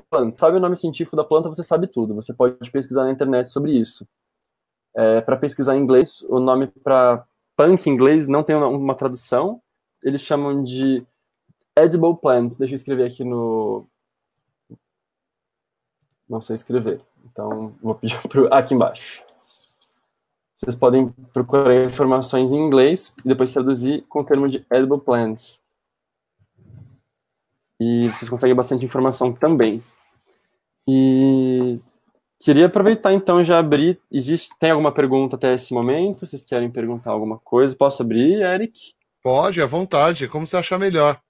planta. Sabe o nome científico da planta, você sabe tudo. Você pode pesquisar na internet sobre isso. É, para pesquisar em inglês, o nome para punk em inglês não tem uma, uma, tradução. Eles chamam de edible plants. Deixa eu escrever aqui no. Não sei escrever. Então, vou pedir [LAUGHS] para. Aqui embaixo vocês podem procurar informações em inglês e depois traduzir com o termo de edible plants. E vocês conseguem bastante informação também. E queria aproveitar então já abrir. Existe, tem alguma pergunta até esse momento? Vocês querem perguntar alguma coisa? Posso abrir, Eric? Pode, à vontade, como você achar melhor.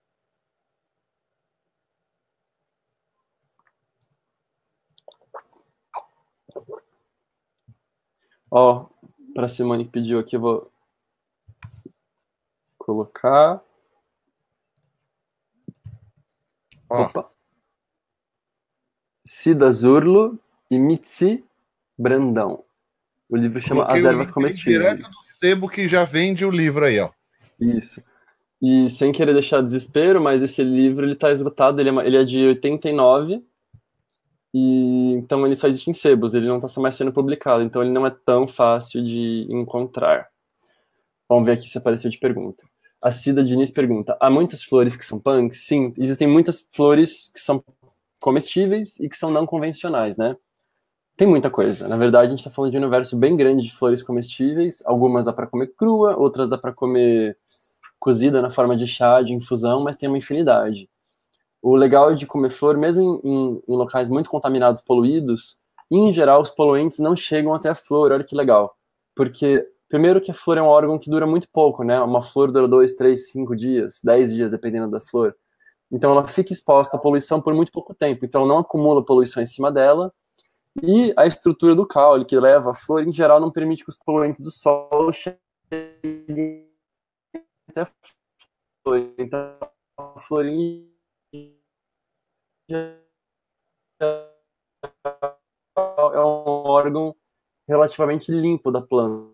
Ó, para a semana que pediu aqui, eu vou colocar. Opa. Cida Zurlo e Mitzi Brandão. O livro chama Coloquei As Ervas Comestíveis. Direto do sebo que já vende o livro aí, ó. Isso. E sem querer deixar desespero, mas esse livro ele tá esgotado, ele é, ele é de 89 e, então ele só existe em sebos, ele não está mais sendo publicado, então ele não é tão fácil de encontrar. Vamos ver aqui se apareceu de pergunta. A Cida Diniz pergunta: há muitas flores que são punks? Sim, existem muitas flores que são comestíveis e que são não convencionais, né? Tem muita coisa. Na verdade, a gente está falando de um universo bem grande de flores comestíveis. Algumas dá para comer crua, outras dá para comer cozida na forma de chá, de infusão, mas tem uma infinidade. O legal de comer flor, mesmo em, em, em locais muito contaminados, poluídos, em geral os poluentes não chegam até a flor. Olha que legal. Porque, primeiro, que a flor é um órgão que dura muito pouco, né? Uma flor dura dois, três, cinco dias, dez dias, dependendo da flor. Então ela fica exposta à poluição por muito pouco tempo. Então não acumula poluição em cima dela. E a estrutura do caule que leva a flor, em geral, não permite que os poluentes do solo cheguem até a flor. Então a flor é um órgão relativamente limpo da planta.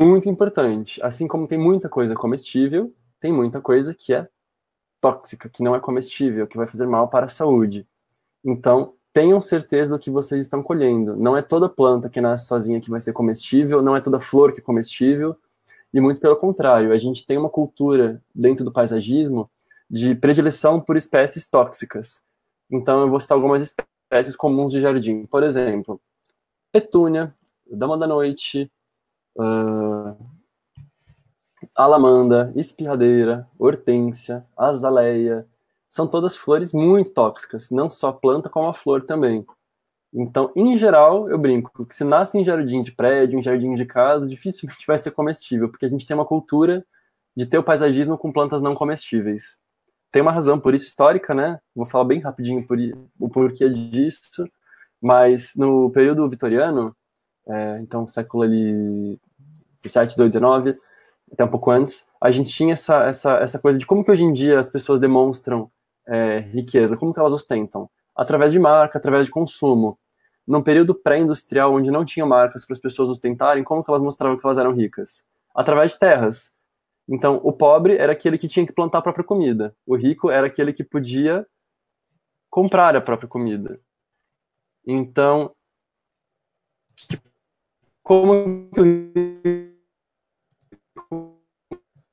Muito importante. Assim como tem muita coisa comestível, tem muita coisa que é tóxica, que não é comestível, que vai fazer mal para a saúde. Então, tenham certeza do que vocês estão colhendo. Não é toda planta que nasce sozinha que vai ser comestível, não é toda flor que é comestível, e muito pelo contrário, a gente tem uma cultura dentro do paisagismo de predileção por espécies tóxicas. Então, eu vou citar algumas espécies comuns de jardim. Por exemplo, petúnia, dama da noite, uh, alamanda, espirradeira, hortênsia, azaleia. São todas flores muito tóxicas, não só a planta, como a flor também. Então, em geral, eu brinco que se nasce em jardim de prédio, em jardim de casa, dificilmente [LAUGHS] vai ser comestível, porque a gente tem uma cultura de ter o paisagismo com plantas não comestíveis tem uma razão por isso histórica, né? Vou falar bem rapidinho por, o porquê disso, mas no período vitoriano, é, então século ali 17, 19, até um pouco antes, a gente tinha essa, essa, essa coisa de como que hoje em dia as pessoas demonstram é, riqueza, como que elas ostentam? Através de marca, através de consumo. Num período pré-industrial, onde não tinha marcas para as pessoas ostentarem, como que elas mostravam que elas eram ricas? Através de terras. Então, o pobre era aquele que tinha que plantar a própria comida. O rico era aquele que podia comprar a própria comida. Então, como que o rico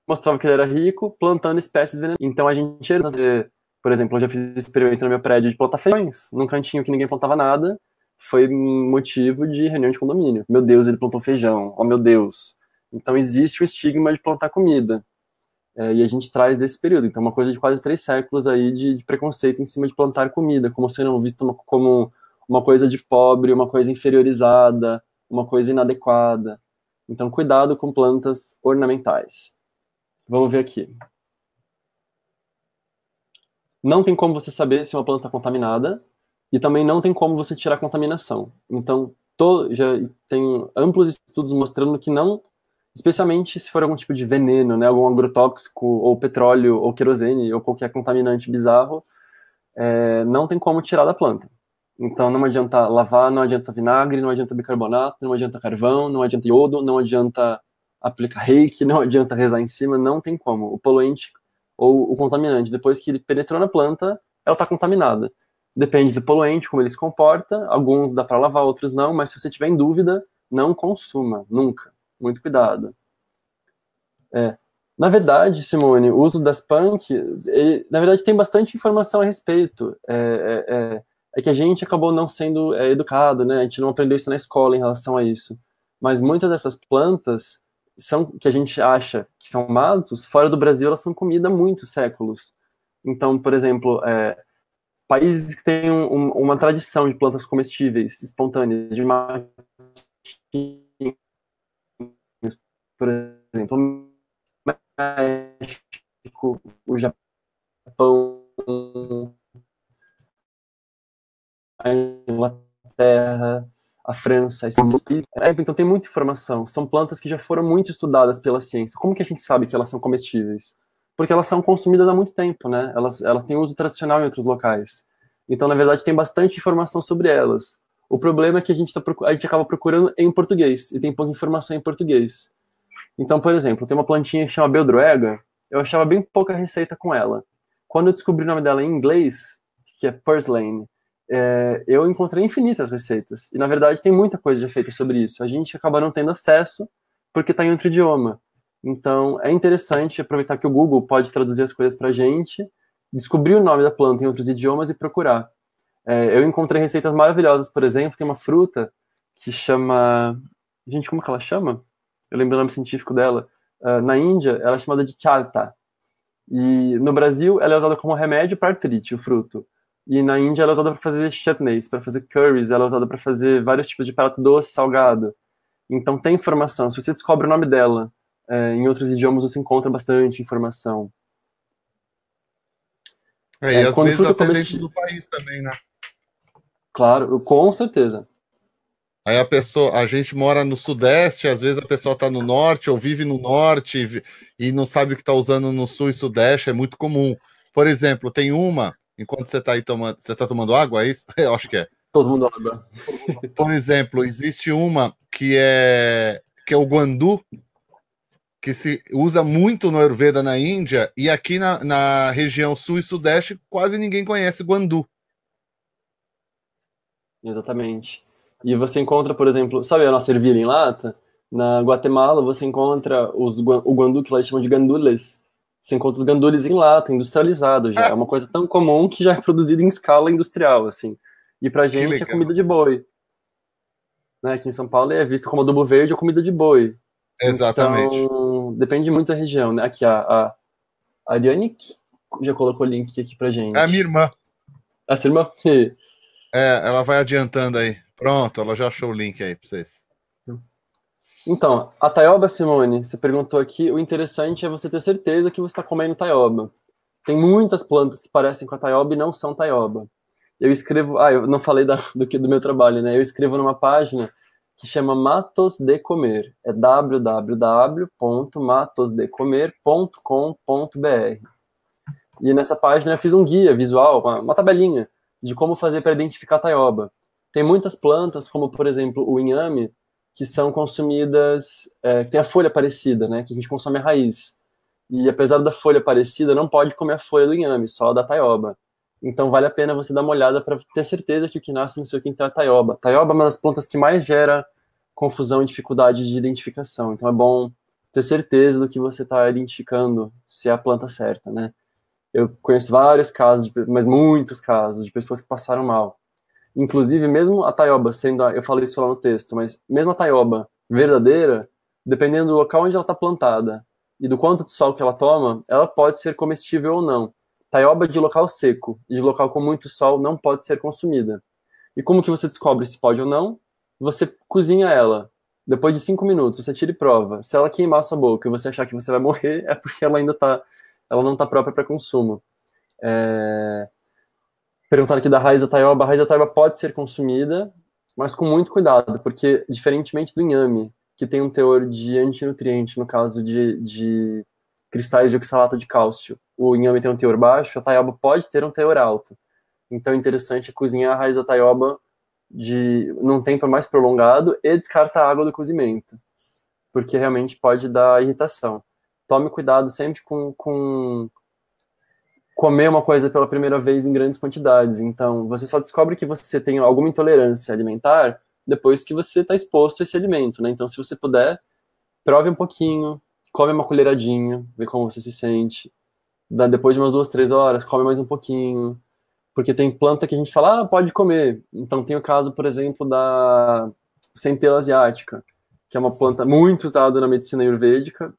mostrava que ele era rico plantando espécies venenosas? Então, a gente por exemplo, eu já fiz experimento no meu prédio de plantar feijões, num cantinho que ninguém plantava nada. Foi motivo de reunião de condomínio. Meu Deus, ele plantou feijão. Oh, meu Deus então, existe o estigma de plantar comida. É, e a gente traz desse período. Então, é uma coisa de quase três séculos aí de, de preconceito em cima de plantar comida, como sendo visto uma, como uma coisa de pobre, uma coisa inferiorizada, uma coisa inadequada. Então, cuidado com plantas ornamentais. Vamos ver aqui. Não tem como você saber se uma planta está contaminada e também não tem como você tirar a contaminação. Então, já tem amplos estudos mostrando que não especialmente se for algum tipo de veneno, né, algum agrotóxico, ou petróleo, ou querosene, ou qualquer contaminante bizarro, é, não tem como tirar da planta. Então não adianta lavar, não adianta vinagre, não adianta bicarbonato, não adianta carvão, não adianta iodo, não adianta aplicar reiki, não adianta rezar em cima, não tem como. O poluente ou o contaminante, depois que ele penetrou na planta, ela está contaminada. Depende do poluente, como ele se comporta, alguns dá para lavar, outros não, mas se você tiver em dúvida, não consuma, nunca muito cuidado. É. Na verdade, Simone, o uso das punk, ele, na verdade tem bastante informação a respeito. É, é, é, é que a gente acabou não sendo é, educado, né? A gente não aprendeu isso na escola em relação a isso. Mas muitas dessas plantas são que a gente acha que são matos, fora do Brasil elas são comida há muitos séculos. Então, por exemplo, é, países que têm um, um, uma tradição de plantas comestíveis espontâneas, de matos, por exemplo, o México, o Japão, a Inglaterra, a França, a é, então tem muita informação. São plantas que já foram muito estudadas pela ciência. Como que a gente sabe que elas são comestíveis? Porque elas são consumidas há muito tempo, né? Elas, elas têm uso tradicional em outros locais. Então, na verdade, tem bastante informação sobre elas. O problema é que a gente, tá, a gente acaba procurando em português, e tem pouca informação em português. Então, por exemplo, tem uma plantinha que chama Beldroega, eu achava bem pouca receita com ela. Quando eu descobri o nome dela em inglês, que é Purslane, é, eu encontrei infinitas receitas. E, na verdade, tem muita coisa de feita sobre isso. A gente acaba não tendo acesso porque está em outro idioma. Então, é interessante aproveitar que o Google pode traduzir as coisas para a gente, descobrir o nome da planta em outros idiomas e procurar. É, eu encontrei receitas maravilhosas, por exemplo, tem uma fruta que chama. Gente, como que ela chama? eu lembro o nome científico dela, uh, na Índia, ela é chamada de chalta. E no Brasil, ela é usada como remédio para artrite, o fruto. E na Índia, ela é usada para fazer chutneys, para fazer curries, ela é usada para fazer vários tipos de prato doce, salgado. Então tem informação. Se você descobre o nome dela é, em outros idiomas, você encontra bastante informação. É, e é, às vezes até do país também, né? Claro, com certeza. Aí a pessoa, a gente mora no sudeste, às vezes a pessoa está no norte ou vive no norte e, e não sabe o que está usando no sul e sudeste, é muito comum. Por exemplo, tem uma, enquanto você está aí tomando, você tá tomando água, é isso? [LAUGHS] Eu acho que é. Todo mundo água. Por exemplo, existe uma que é que é o guandu, que se usa muito no Ayurveda na Índia e aqui na, na região sul e sudeste quase ninguém conhece guandu. Exatamente. E você encontra, por exemplo, sabe a nossa ervilha em lata? Na Guatemala, você encontra os, o guandu, que lá eles chamam de gandules. Você encontra os gandules em lata, industrializado já. Ah. É uma coisa tão comum que já é produzida em escala industrial, assim. E pra gente é comida de boi. Né? Aqui em São Paulo é visto como adubo verde ou comida de boi. Exatamente. Então, depende muito da região, né? Aqui a, a Ariane já colocou o link aqui pra gente. É a minha irmã. É a sua irmã? [LAUGHS] é, ela vai adiantando aí. Pronto, ela já achou o link aí para vocês. Então, a taioba, Simone, você perguntou aqui, o interessante é você ter certeza que você está comendo taioba. Tem muitas plantas que parecem com a taioba e não são taioba. Eu escrevo, ah, eu não falei da, do que do meu trabalho, né? Eu escrevo numa página que chama Matos de Comer. É www.matosdecomer.com.br. E nessa página eu fiz um guia visual, uma, uma tabelinha de como fazer para identificar a taioba. Tem muitas plantas, como por exemplo o inhame, que são consumidas, é, que tem a folha parecida, né? Que a gente consome a raiz. E apesar da folha parecida, não pode comer a folha do inhame, só a da taioba. Então vale a pena você dar uma olhada para ter certeza que o que nasce no seu quintal é a taioba. Taioba é uma das plantas que mais gera confusão e dificuldade de identificação. Então é bom ter certeza do que você está identificando, se é a planta certa, né? Eu conheço vários casos, mas muitos casos, de pessoas que passaram mal. Inclusive, mesmo a taioba sendo, a, eu falei isso lá no texto, mas mesmo a taioba verdadeira, dependendo do local onde ela está plantada e do quanto de sol que ela toma, ela pode ser comestível ou não. Taioba é de local seco e de local com muito sol não pode ser consumida. E como que você descobre se pode ou não? Você cozinha ela. Depois de cinco minutos, você tira e prova. Se ela queimar sua boca e você achar que você vai morrer, [LAUGHS] é porque ela ainda tá, ela não está própria para consumo. É... Perguntaram aqui da raiz da taioba. A raiz da taioba pode ser consumida, mas com muito cuidado, porque, diferentemente do inhame, que tem um teor de antinutriente, no caso de, de cristais de oxalato de cálcio, o inhame tem um teor baixo, a taioba pode ter um teor alto. Então, é interessante cozinhar a raiz da taioba de num tempo mais prolongado e descarta a água do cozimento, porque realmente pode dar irritação. Tome cuidado sempre com, com comer uma coisa pela primeira vez em grandes quantidades. Então, você só descobre que você tem alguma intolerância alimentar depois que você está exposto a esse alimento, né? Então, se você puder, prove um pouquinho, come uma colheradinha, vê como você se sente. Depois de umas duas, três horas, come mais um pouquinho. Porque tem planta que a gente fala, ah, pode comer. Então, tem o caso, por exemplo, da centela asiática, que é uma planta muito usada na medicina ayurvédica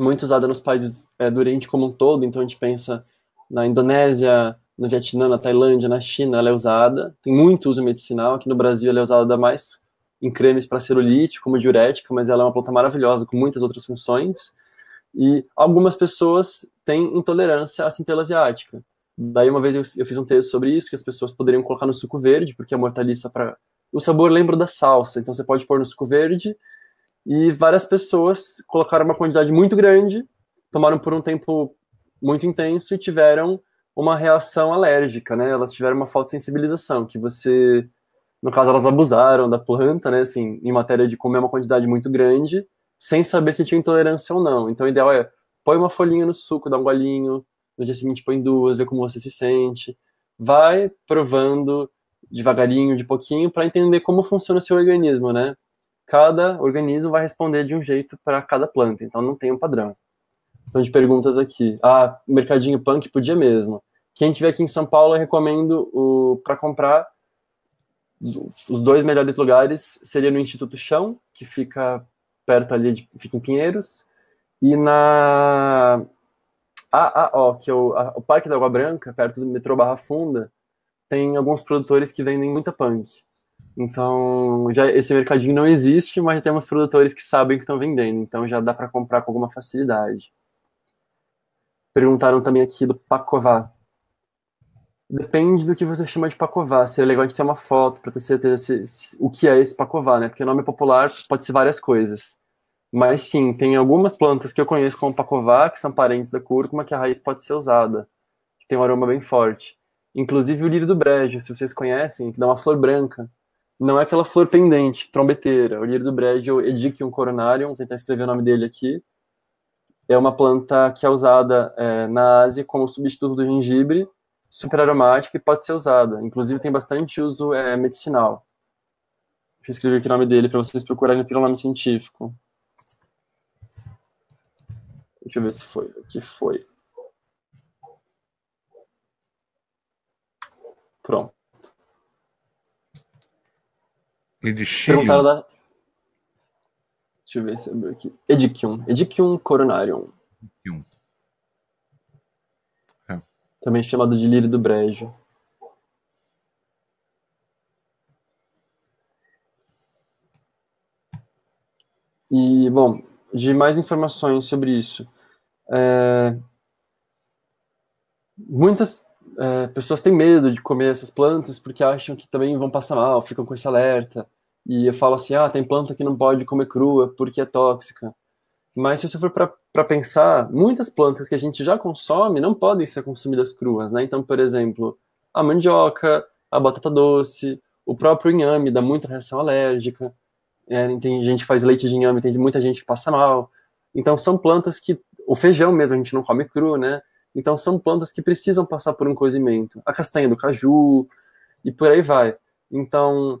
muito usada nos países é, do Oriente como um todo, então a gente pensa na Indonésia, no Vietnã, na Tailândia, na China, ela é usada, tem muito uso medicinal, aqui no Brasil ela é usada mais em cremes para celulite, como diurética, mas ela é uma planta maravilhosa com muitas outras funções, e algumas pessoas têm intolerância à centela asiática. Daí uma vez eu, eu fiz um texto sobre isso, que as pessoas poderiam colocar no suco verde, porque a mortaliça para... O sabor lembra da salsa, então você pode pôr no suco verde e várias pessoas colocaram uma quantidade muito grande, tomaram por um tempo muito intenso e tiveram uma reação alérgica, né? Elas tiveram uma falta de sensibilização, que você, no caso, elas abusaram da planta, né? Assim, em matéria de comer uma quantidade muito grande, sem saber se tinha intolerância ou não. Então, o ideal é põe uma folhinha no suco, dá um golinho, no dia seguinte põe duas, vê como você se sente. Vai provando devagarinho, de pouquinho, para entender como funciona o seu organismo, né? cada organismo vai responder de um jeito para cada planta, então não tem um padrão. Então, de perguntas aqui. Ah, mercadinho punk podia mesmo. Quem tiver aqui em São Paulo, eu recomendo para comprar os dois melhores lugares seria no Instituto Chão, que fica perto ali, de, fica em Pinheiros, e na AAO, que é o, a, o Parque da Água Branca, perto do metrô Barra Funda, tem alguns produtores que vendem muita punk. Então, já esse mercadinho não existe, mas já temos produtores que sabem que estão vendendo, então já dá para comprar com alguma facilidade. Perguntaram também aqui do Pacová. Depende do que você chama de Pacová. Seria é legal a gente ter uma foto para ter certeza se, se, o que é esse Pacová, né? Porque o nome popular pode ser várias coisas. Mas sim, tem algumas plantas que eu conheço como Pacová, que são parentes da cúrcuma, que a raiz pode ser usada, que tem um aroma bem forte. Inclusive o lírio do brejo, se vocês conhecem, que dá uma flor branca não é aquela flor pendente, trombeteira. O lírio do Brejo Edicium coronarium, tentar escrever o nome dele aqui. É uma planta que é usada é, na Ásia como substituto do gengibre, super aromática e pode ser usada. Inclusive tem bastante uso é, medicinal. Deixa eu escrever aqui o nome dele para vocês procurarem pelo nome científico. Deixa eu ver se foi. Aqui foi. Pronto. E de Chile? da... Deixa eu ver se abriu aqui. Edicium. Edicium coronarium. Edicium. É. Também chamado de lírio do brejo. E, bom, de mais informações sobre isso. É... Muitas é, pessoas têm medo de comer essas plantas porque acham que também vão passar mal, ficam com esse alerta. E eu falo assim, ah, tem planta que não pode comer crua porque é tóxica. Mas se você for para pensar, muitas plantas que a gente já consome não podem ser consumidas cruas, né? Então, por exemplo, a mandioca, a batata doce, o próprio inhame dá muita reação alérgica. É, tem gente que faz leite de inhame, tem muita gente que passa mal. Então, são plantas que o feijão mesmo a gente não come cru, né? Então são plantas que precisam passar por um cozimento. A castanha do caju e por aí vai. Então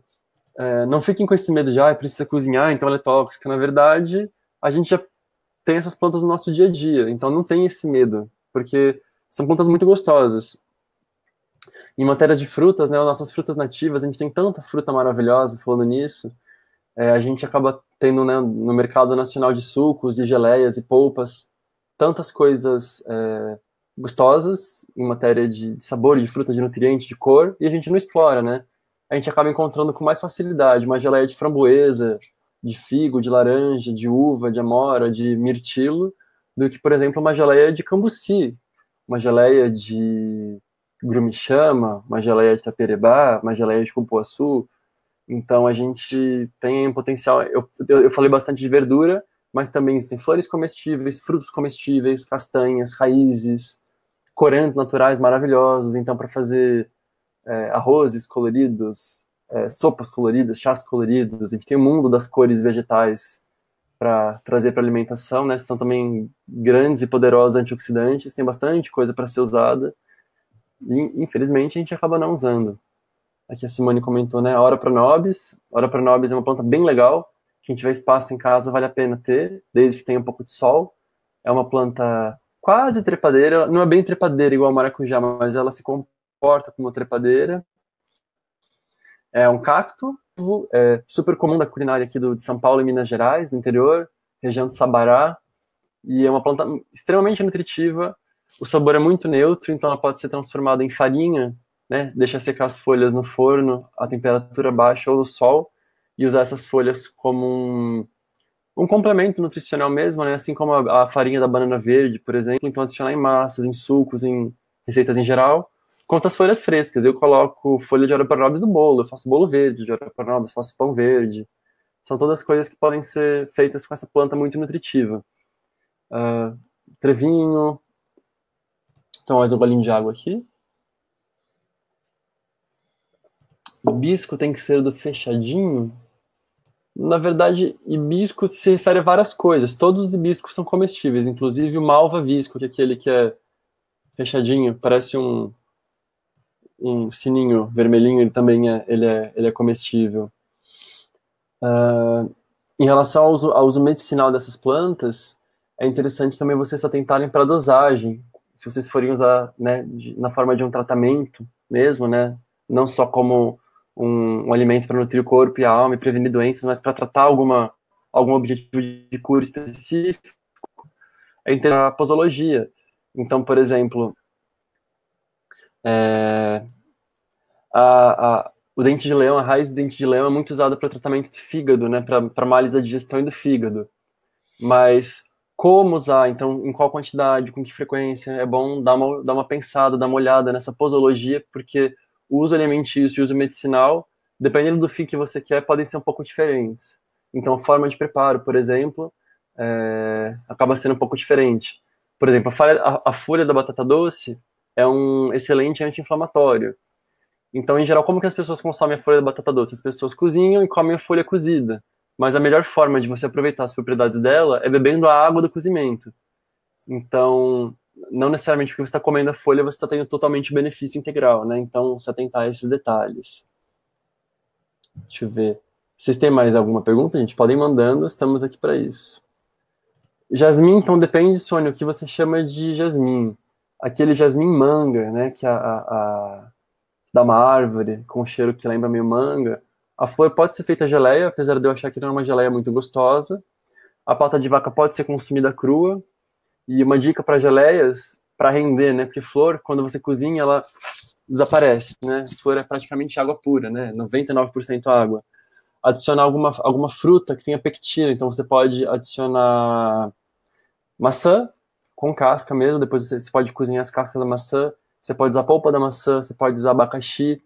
é, não fiquem com esse medo de ah, precisa cozinhar, então ela é tóxica. Na verdade, a gente já tem essas plantas no nosso dia a dia, então não tem esse medo, porque são plantas muito gostosas. Em matéria de frutas, né, nossas frutas nativas, a gente tem tanta fruta maravilhosa falando nisso, é, a gente acaba tendo né, no mercado nacional de sucos e geleias e polpas tantas coisas é, gostosas em matéria de sabor, de fruta, de nutrientes, de cor, e a gente não explora, né? A gente acaba encontrando com mais facilidade uma geleia de framboesa, de figo, de laranja, de uva, de amora, de mirtilo, do que, por exemplo, uma geleia de cambuci, uma geleia de grumichama, uma geleia de taperebá, uma geleia de cupuaçu. Então a gente tem um potencial. Eu, eu, eu falei bastante de verdura, mas também existem flores comestíveis, frutos comestíveis, castanhas, raízes, corantes naturais maravilhosos. Então, para fazer é, arrozes coloridos, é, sopas coloridas, chás coloridos, a gente tem o um mundo das cores vegetais para trazer para alimentação, né? São também grandes e poderosos antioxidantes, tem bastante coisa para ser usada. E, infelizmente, a gente acaba não usando. Aqui a Simone comentou, né? A hora para nobis. ora para nobis é uma planta bem legal, quem tiver espaço em casa vale a pena ter, desde que tenha um pouco de sol. É uma planta quase trepadeira, não é bem trepadeira igual a maracujá, mas ela se comporta como trepadeira. É um cacto, é super comum da culinária aqui do, de São Paulo e Minas Gerais, no interior, região de Sabará, e é uma planta extremamente nutritiva. O sabor é muito neutro, então ela pode ser transformada em farinha, né? Deixa secar as folhas no forno a temperatura baixa ou no sol e usar essas folhas como um, um complemento nutricional mesmo, né? Assim como a, a, farinha da banana verde, por exemplo, então adicionar em massas, em sucos, em receitas em geral, quanto às folhas frescas. Eu coloco folha de araparonobis no bolo, eu faço bolo verde de araparonobis, faço pão verde. São todas coisas que podem ser feitas com essa planta muito nutritiva. Uh, trevinho. Então, mais um bolinho de água aqui. O bisco tem que ser do fechadinho. Na verdade, hibisco se refere a várias coisas. Todos os hibiscos são comestíveis, inclusive o malva visco, que é aquele que é fechadinho, parece um, um sininho vermelhinho, ele também é, ele é, ele é comestível. Uh, em relação ao uso, ao uso medicinal dessas plantas, é interessante também vocês atentarem para a dosagem. Se vocês forem usar né, de, na forma de um tratamento mesmo, né, não só como um, um alimento para nutrir o corpo e a alma e prevenir doenças, mas para tratar alguma, algum objetivo de cura específico, é entrar a posologia. Então, por exemplo, é, a, a, o dente de leão, a raiz do dente de leão é muito usada para tratamento do fígado, né, para males da digestão e do fígado. Mas como usar, então, em qual quantidade, com que frequência, é bom dar uma, dar uma pensada, dar uma olhada nessa posologia, porque o uso alimentício e o uso medicinal, dependendo do fim que você quer, podem ser um pouco diferentes. Então, a forma de preparo, por exemplo, é, acaba sendo um pouco diferente. Por exemplo, a, falha, a, a folha da batata doce é um excelente anti-inflamatório. Então, em geral, como que as pessoas consomem a folha da batata doce? As pessoas cozinham e comem a folha cozida. Mas a melhor forma de você aproveitar as propriedades dela é bebendo a água do cozimento. Então, não necessariamente porque você está comendo a folha, você está tendo totalmente benefício integral, né? Então, se atentar a esses detalhes. Deixa eu ver. Vocês têm mais alguma pergunta, a gente? Podem mandando, estamos aqui para isso. Jasmin, então depende, Sônia, o que você chama de jasmim. Aquele jasmim manga, né? Que a, a, a, dá uma árvore com um cheiro que lembra meio manga. A flor pode ser feita geleia, apesar de eu achar que não é uma geleia muito gostosa. A pata de vaca pode ser consumida crua, e uma dica para geleias, para render, né? Porque flor, quando você cozinha, ela desaparece, né? Flor é praticamente água pura, né? 99% água. Adicionar alguma, alguma fruta que tenha pectina, então você pode adicionar maçã com casca mesmo, depois você, você pode cozinhar as cascas da maçã, você pode usar polpa da maçã, você pode usar abacaxi.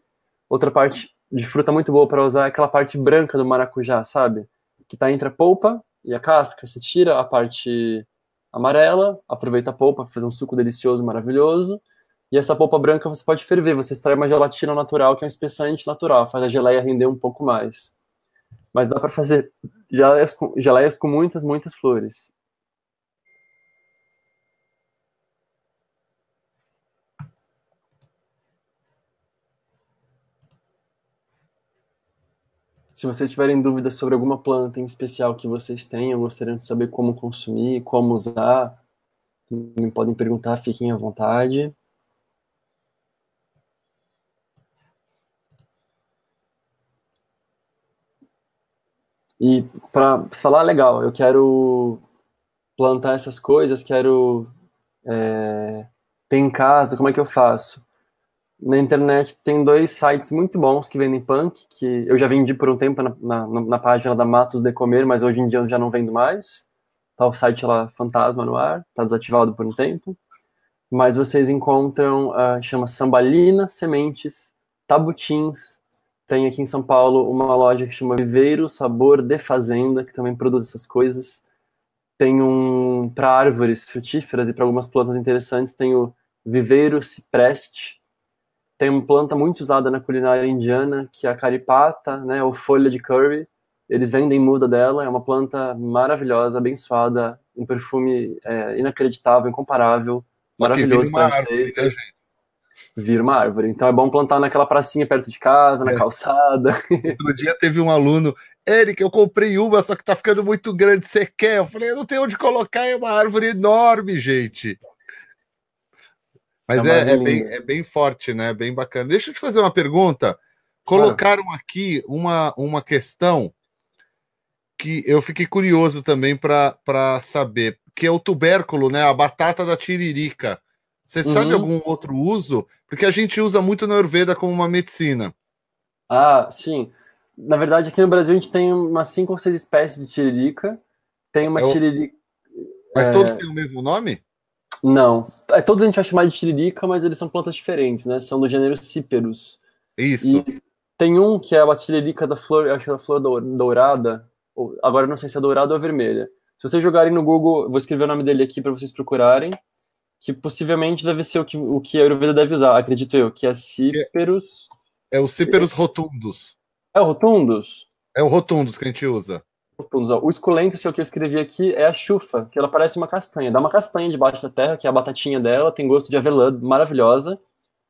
Outra parte de fruta muito boa para usar é aquela parte branca do maracujá, sabe? Que tá entre a polpa e a casca, você tira a parte amarela, aproveita a polpa para fazer um suco delicioso, maravilhoso. E essa polpa branca você pode ferver, você extrai uma gelatina natural, que é um espessante natural, faz a geleia render um pouco mais. Mas dá para fazer geleias com, geleias com muitas, muitas flores. Se vocês tiverem dúvidas sobre alguma planta em especial que vocês tenham, gostariam de saber como consumir, como usar, me podem perguntar, fiquem à vontade. E para falar legal, eu quero plantar essas coisas, quero é, ter em casa, como é que eu faço? na internet tem dois sites muito bons que vendem punk, que eu já vendi por um tempo na, na, na página da Matos de Comer, mas hoje em dia eu já não vendo mais. Tá o site lá, Fantasma no ar, tá desativado por um tempo. Mas vocês encontram, uh, chama Sambalina Sementes, Tabutins. Tem aqui em São Paulo uma loja que chama Viveiro Sabor de Fazenda, que também produz essas coisas. Tem um, para árvores frutíferas e para algumas plantas interessantes, tem o Viveiro Cipreste, tem uma planta muito usada na culinária indiana, que é a caripata, né, ou folha de curry. Eles vendem muda dela, é uma planta maravilhosa, abençoada, um perfume é, inacreditável, incomparável, Só maravilhoso para você né, vira uma árvore. Então é bom plantar naquela pracinha perto de casa, na é. calçada. [LAUGHS] Outro dia teve um aluno, Eric, eu comprei uma, só que tá ficando muito grande, você quer? Eu falei, eu não tenho onde colocar, é uma árvore enorme, gente. Mas tá é, é, bem, é bem forte, né? Bem bacana. Deixa eu te fazer uma pergunta. Colocaram ah. aqui uma, uma questão que eu fiquei curioso também para saber, que é o tubérculo, né? A batata da tiririca. Você uhum. sabe algum outro uso? Porque a gente usa muito na Ayurveda como uma medicina. Ah, sim. Na verdade, aqui no Brasil a gente tem umas cinco ou seis espécies de tiririca. Tem uma é o... tiririca. Mas é... todos têm o mesmo nome? Não. É, todos a gente vai chamar de tiririca, mas eles são plantas diferentes, né? São do gênero Cíperus. Isso. E tem um que é a tiririca da flor, acho que é a flor dourada. Agora não sei se é dourada ou vermelha. Se vocês jogarem no Google, vou escrever o nome dele aqui para vocês procurarem. Que possivelmente deve ser o que, o que a Ayurveda deve usar, acredito eu, que é Cíperus. É, é o Cíperus rotundus. É o rotundus? É o rotundus que a gente usa. O esculento, é o que eu escrevi aqui, é a chufa, que ela parece uma castanha. Dá uma castanha debaixo da terra, que é a batatinha dela, tem gosto de avelã maravilhosa.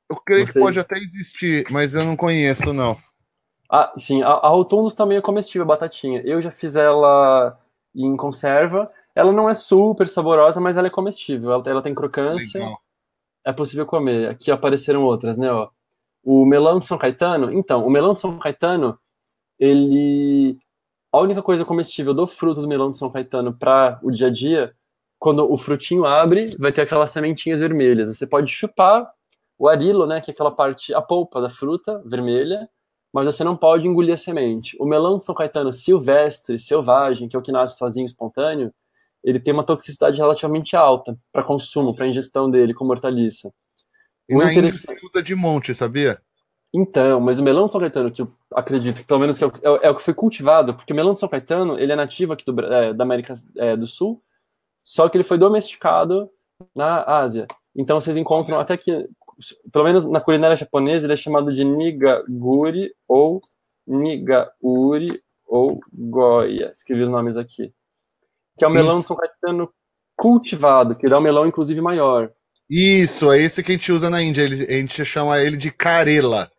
Eu creio Vocês... que pode até existir, mas eu não conheço, não. Ah, sim, a, a Rotundos também é comestível, batatinha. Eu já fiz ela em conserva. Ela não é super saborosa, mas ela é comestível. Ela, ela tem crocância. Legal. É possível comer. Aqui apareceram outras, né? Ó. O melão de São Caetano. Então, o melão de São Caetano, ele a única coisa comestível do fruto do melão de São Caetano para o dia a dia, quando o frutinho abre, vai ter aquelas sementinhas vermelhas. Você pode chupar o arilo, né, que é aquela parte, a polpa da fruta vermelha, mas você não pode engolir a semente. O melão de São Caetano silvestre, selvagem, que é o que nasce sozinho, espontâneo, ele tem uma toxicidade relativamente alta para consumo, para ingestão dele como hortaliça. E o na interessante... usa de monte, sabia? Então, mas o melão de São Caetano, que eu acredito, que pelo menos é que é, o, é o que foi cultivado, porque o melão de São Caetano, ele é nativo aqui do, é, da América é, do Sul, só que ele foi domesticado na Ásia. Então vocês encontram até que, pelo menos na culinária japonesa, ele é chamado de nigaguri ou nigauri ou goya. Escrevi os nomes aqui. Que é o melão de São Caetano cultivado, que dá é um melão inclusive maior. Isso, é esse que a gente usa na Índia. Ele, a gente chama ele de Karela.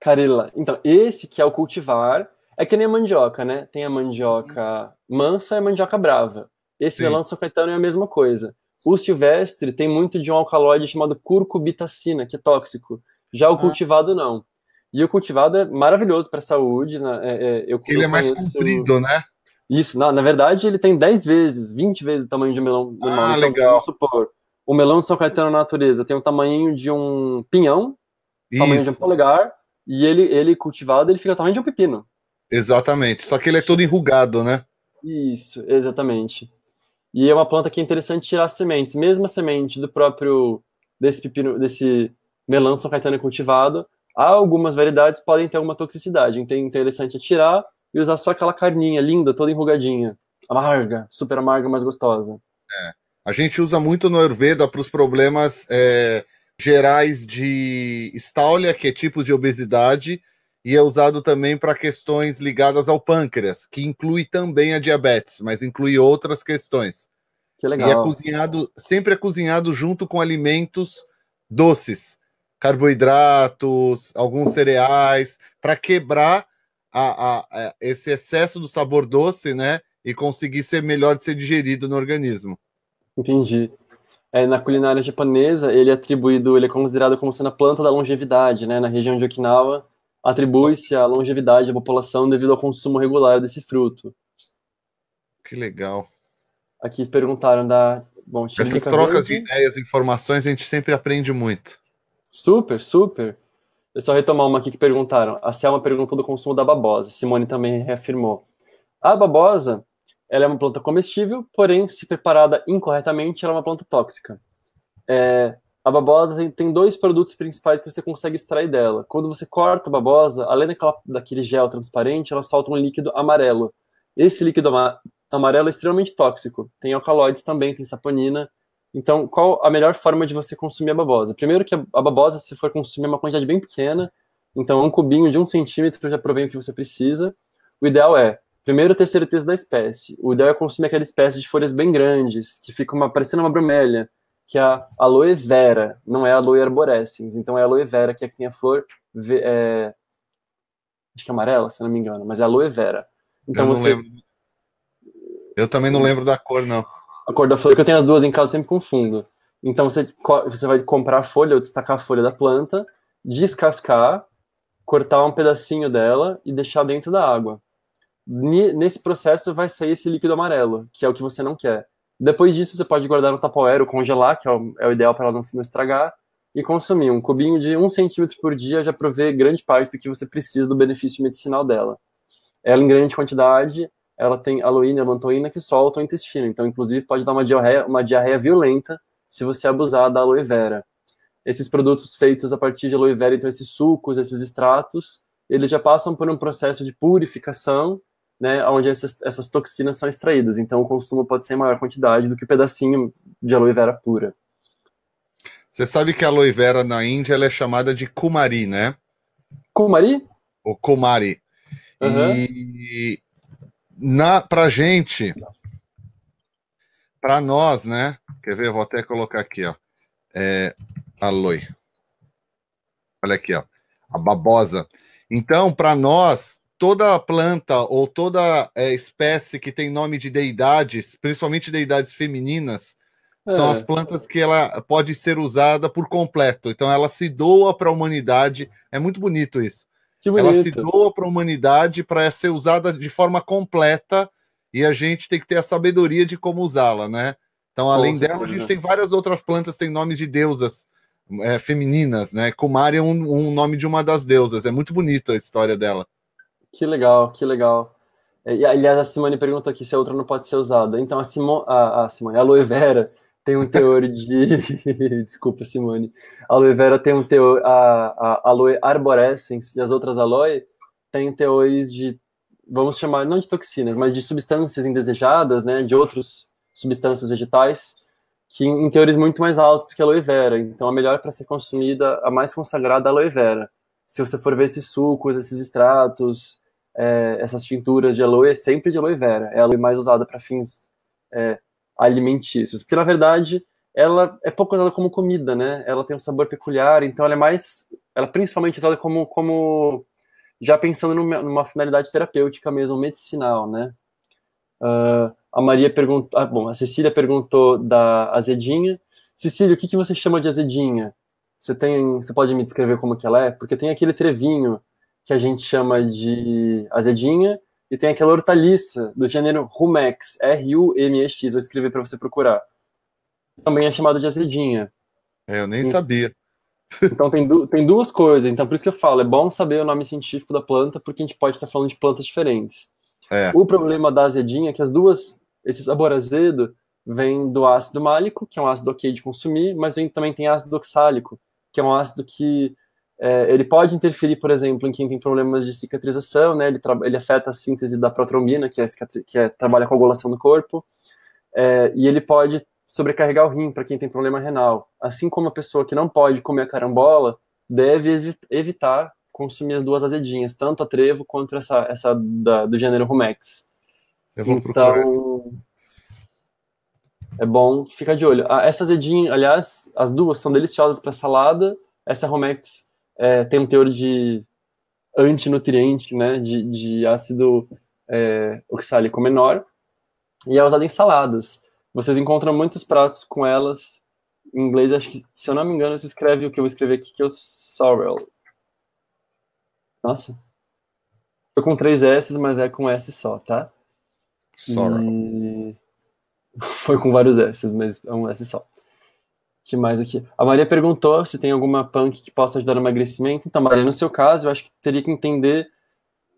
Carila. Então, esse que é o cultivar, é que nem a mandioca, né? Tem a mandioca uhum. mansa e a mandioca brava. Esse Sim. melão de São Caetano é a mesma coisa. O silvestre tem muito de um alcaloide chamado curcubitacina, que é tóxico. Já o ah. cultivado, não. E o cultivado é maravilhoso para a saúde. Né? É, é, eu, ele é mais comprido, né? Isso, na, na, verdade, ele tem 10 vezes, 20 vezes o tamanho de um melão ah, normal. Ah, então, legal. Vamos supor, o melão de São Caetano na natureza tem o tamanho de um pinhão, Isso. tamanho de um polegar, e ele, ele cultivado, ele fica também de um pepino. Exatamente. Só que ele é todo enrugado, né? Isso, exatamente. E é uma planta que é interessante tirar sementes. Mesmo a semente do próprio desse pepino, desse melão São Caetano cultivado, há algumas variedades podem ter alguma toxicidade. Então é interessante é tirar e usar só aquela carninha linda, toda enrugadinha, amarga, super amarga, mas gostosa. É. A gente usa muito no Ayurveda para os problemas é, gerais de estáulia, que é tipos de obesidade, e é usado também para questões ligadas ao pâncreas, que inclui também a diabetes, mas inclui outras questões. Que legal. E é cozinhado, sempre é cozinhado junto com alimentos doces, carboidratos, alguns cereais, para quebrar a, a, a, esse excesso do sabor doce, né? E conseguir ser melhor de ser digerido no organismo. Entendi é, na culinária japonesa, ele é atribuído, ele é considerado como sendo a planta da longevidade, né? Na região de Okinawa, atribui-se a longevidade da população devido ao consumo regular desse fruto. Que legal. Aqui perguntaram da. Bom, Essas trocas de ideias, informações, a gente sempre aprende muito. Super, super. Eu só retomar uma aqui que perguntaram. A Selma perguntou do consumo da babosa. Simone também reafirmou. A babosa ela é uma planta comestível, porém, se preparada incorretamente, ela é uma planta tóxica. É, a babosa tem, tem, dois produtos principais que você consegue extrair dela. Quando você corta a babosa, além daquela, daquele gel transparente, ela solta um líquido amarelo. Esse líquido ama amarelo é extremamente tóxico. Tem alcaloides também, tem saponina. Então, qual a melhor forma de você consumir a babosa? Primeiro que a, a babosa, se for consumir é uma quantidade bem pequena, então é um cubinho de um centímetro já provém o que você precisa. O ideal é Primeiro, o terceiro terço da espécie. O ideal é consumir aquela espécie de folhas bem grandes, que fica uma, parecendo uma bromélia, que é a aloe vera, não é aloe arborescens. Então é a aloe vera, que é que tem a flor é, acho que é amarela, se não me engano, mas é aloe vera. Então eu você. Lembro. Eu também não hum. lembro da cor, não. A cor da flor que eu tenho as duas em casa, sempre confundo. Então você, você vai comprar a folha ou destacar a folha da planta, descascar, cortar um pedacinho dela e deixar dentro da água nesse processo vai sair esse líquido amarelo, que é o que você não quer. Depois disso, você pode guardar no tapoeiro, congelar, que é o, é o ideal para ela não, não, estragar, e consumir. Um cubinho de um centímetro por dia já provê grande parte do que você precisa do benefício medicinal dela. Ela, em grande quantidade, ela tem aloína e lantoína que soltam o intestino. Então, inclusive, pode dar uma diarreia, uma diarreia violenta se você abusar da aloe vera. Esses produtos feitos a partir de aloe vera, então esses sucos, esses extratos, eles já passam por um processo de purificação né, onde essas, essas toxinas são extraídas. Então, o consumo pode ser em maior quantidade do que o um pedacinho de aloe vera pura. Você sabe que a aloe vera na Índia é chamada de kumari, né? Kumari? O kumari. Uhum. E na, pra gente, pra nós, né? Quer ver? Eu vou até colocar aqui, ó. É, aloe. Olha aqui, ó. A babosa. Então, para nós, toda planta ou toda é, espécie que tem nome de deidades, principalmente deidades femininas, é. são as plantas que ela pode ser usada por completo. Então ela se doa para a humanidade. É muito bonito isso. Bonito. Ela se doa para a humanidade para ser usada de forma completa e a gente tem que ter a sabedoria de como usá-la, né? Então, além dela, a gente tem várias outras plantas, tem nomes de deusas é, femininas, né? Kumari é um, um nome de uma das deusas. É muito bonita a história dela. Que legal, que legal. É, e, aliás, a Simone perguntou aqui se a outra não pode ser usada. Então, a, Simo, a, a Simone, a aloe vera tem um teor de... [LAUGHS] Desculpa, Simone. A aloe vera tem um teor... A, a aloe Arborescence e as outras aloe têm teores de, vamos chamar, não de toxinas, mas de substâncias indesejadas, né? De outras substâncias vegetais que em teores muito mais altos do que a aloe vera. Então, a melhor é para ser consumida, a mais consagrada, a aloe vera. Se você for ver esses sucos, esses extratos, é, essas tinturas de aloe, sempre de aloe vera. É a aloe mais usada para fins é, alimentícios. Porque, na verdade, ela é pouco usada como comida, né? Ela tem um sabor peculiar, então ela é mais... Ela é principalmente usada como... como já pensando numa, numa finalidade terapêutica mesmo, medicinal, né? Uh, a Maria perguntou... Ah, bom, a Cecília perguntou da azedinha. Cecília, o que, que você chama de azedinha? Você tem... Você pode me descrever como que ela é? Porque tem aquele trevinho que a gente chama de azedinha, e tem aquela hortaliça do gênero Rumex, R-U-M-E-X, vou escrever para você procurar. Também é chamado de azedinha. É, eu nem e, hum. sabia. Então tem, du tem duas coisas, então por isso que eu falo, é bom saber o nome científico da planta, porque a gente pode estar tá falando de plantas diferentes. É. O problema da azedinha é que as duas, esse sabor azedo, vem do ácido málico, que é um ácido ok de consumir, mas também tem ácido oxálico, que é um ácido que é, ele pode interferir, por exemplo, em quem tem problemas de cicatrização, né? Ele, ele afeta a síntese da protrombina, que é, que é trabalha a coagulação do corpo, é, e ele pode sobrecarregar o rim para quem tem problema renal. Assim como a pessoa que não pode comer a carambola deve evi evitar consumir as duas azedinhas, tanto a trevo quanto essa, essa da, do gênero rumex. Eu vou então, é bom ficar de olho. Ah, essa azedinha, aliás, as duas são deliciosas para salada. Essa Romex é, tem um teor de antinutriente, né, de, de ácido é, oxálico menor, e é usada em saladas. Vocês encontram muitos pratos com elas. Em inglês, acho que, se eu não me engano, se escreve o que eu vou escrever aqui, que é o sorrel. Nossa. Tô com três S, mas é com S só, tá? Sorrel. E... [LAUGHS] Foi com vários S, mas é um S só que mais aqui? A Maria perguntou se tem alguma punk que possa ajudar no emagrecimento. Então, Maria, no seu caso, eu acho que teria que entender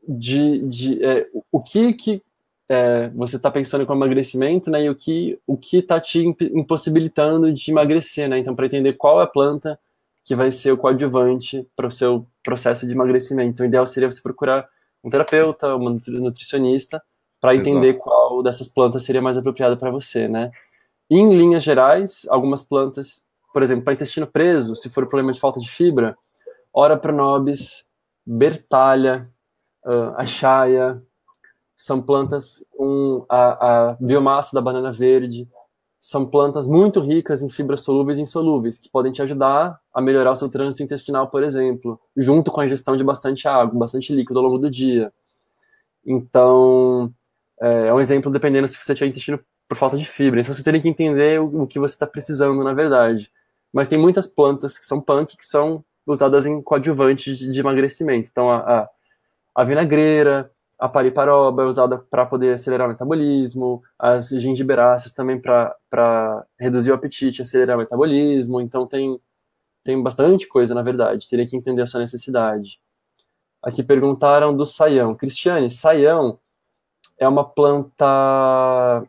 de, de é, o que, que é, você está pensando com emagrecimento, né? E o que o que está te impossibilitando de emagrecer, né? Então, para entender qual é a planta que vai ser o coadjuvante para o seu processo de emagrecimento. O ideal seria você procurar um terapeuta, uma nutricionista, para entender Exato. qual dessas plantas seria mais apropriada para você, né? em linhas gerais, algumas plantas, por exemplo, para intestino preso, se for problema de falta de fibra, ora pronobis, bertalha, uh, achaia, são plantas com a, a, biomassa da banana verde, são plantas muito ricas em fibras solúveis e insolúveis, que podem te ajudar a melhorar o seu trânsito intestinal, por exemplo, junto com a ingestão de bastante água, bastante líquido ao longo do dia. Então, eh, é um exemplo, dependendo se você tiver intestino por falta de fibra. Então você tem que entender o, o que você está precisando, na verdade. Mas tem muitas plantas que são punk, que são usadas em coadjuvantes de, de emagrecimento. Então a, a, a vinagreira, a pariparoba é usada para poder acelerar o metabolismo, as gingiberáceas também para reduzir o apetite, acelerar o metabolismo. Então tem, tem bastante coisa, na verdade. Teria que entender a sua necessidade. Aqui perguntaram do saião. Cristiane, saião é uma planta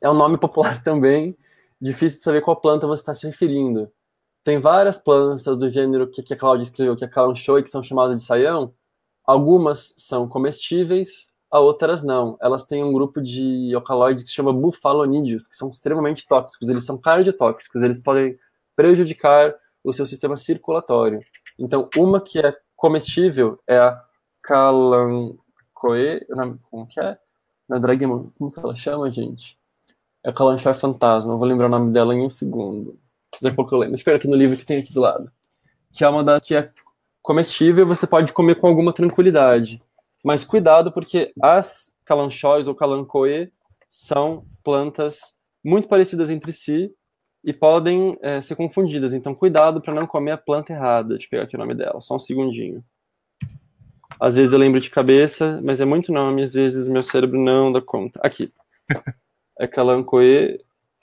é um nome [LAUGHS] popular também, difícil de saber qual planta você está se referindo. Tem várias plantas do gênero que, que a Cláudia escreveu, que a Cláudia que são chamadas de saião. Algumas são comestíveis, outras não. Elas têm um grupo de alcaloides que se chama bufalonídeos, que são extremamente tóxicos. Eles são cardiotóxicos, eles podem prejudicar o seu sistema circulatório. Então, uma que é comestível é a calancoe, como que é? Na dragma, como que ela chama, gente? Aquela a é fantasma, vou lembrar o nome dela em um segundo. Daqui a é pouco eu lembro. Espera aqui no livro que tem aqui do lado. Que é uma das que é comestível, você pode comer com alguma tranquilidade. Mas cuidado, porque as calanchóis ou calancoe são plantas muito parecidas entre si e podem é, ser confundidas. Então, cuidado para não comer a planta errada. Deixa eu pegar aqui o nome dela, só um segundinho. Às vezes eu lembro de cabeça, mas é muito nome, às vezes o meu cérebro não dá conta. Aqui é Calancoe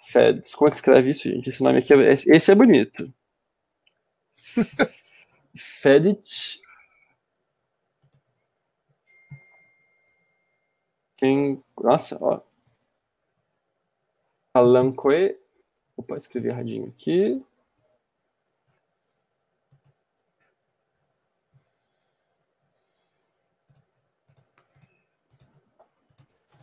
Feds. Como é que escreve isso, gente? Esse nome aqui é, esse é bonito. [LAUGHS] Fedit. Quem. Nossa, ó. Calancoe. Opa, escrevi erradinho aqui.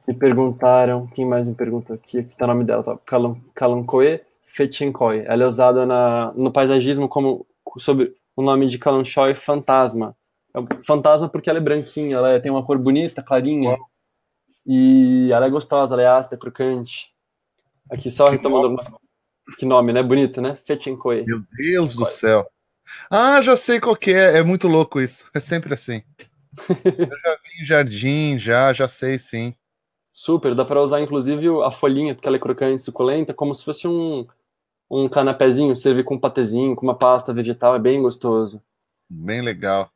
Me perguntaram, quem mais me perguntou aqui? Aqui tá o nome dela, tá? Kalan, Kalankoe Fetinkoi. Ela é usada na, no paisagismo como sob o nome de Kalanchoy fantasma. É fantasma porque ela é branquinha, ela é, tem uma cor bonita, clarinha. E ela é gostosa, ela é ácida, é crocante. Aqui só que retomando nome. Que nome, né? Bonito, né? Fetinkoi. Meu Deus do céu. Ah, já sei qual que é. É muito louco isso. É sempre assim. [LAUGHS] Eu já vi em jardim, já, já sei sim. Super, dá para usar inclusive a folhinha, porque ela é crocante e suculenta, como se fosse um, um canapézinho, servir com um patezinho, com uma pasta vegetal, é bem gostoso. Bem legal.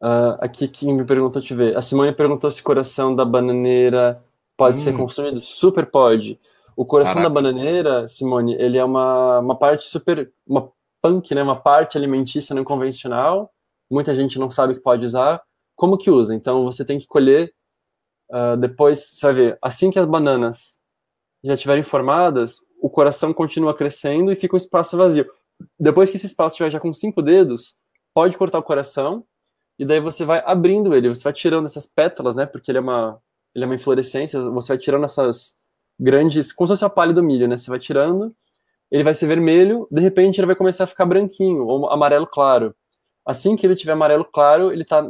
Uh, aqui quem me perguntou, te ver. A Simone perguntou se o coração da bananeira pode hum. ser consumido. Super pode. O coração Caraca. da bananeira, Simone, ele é uma, uma parte super. uma punk, né? Uma parte alimentícia não convencional. Muita gente não sabe que pode usar. Como que usa? Então você tem que colher Uh, depois, você vai ver, assim que as bananas já estiverem formadas, o coração continua crescendo e fica um espaço vazio. Depois que esse espaço estiver já com cinco dedos, pode cortar o coração e daí você vai abrindo ele, você vai tirando essas pétalas, né? Porque ele é uma, ele é uma inflorescência, você vai tirando essas grandes, como se fosse a palha do milho, né? Você vai tirando, ele vai ser vermelho, de repente ele vai começar a ficar branquinho ou amarelo claro. Assim que ele tiver amarelo claro, ele tá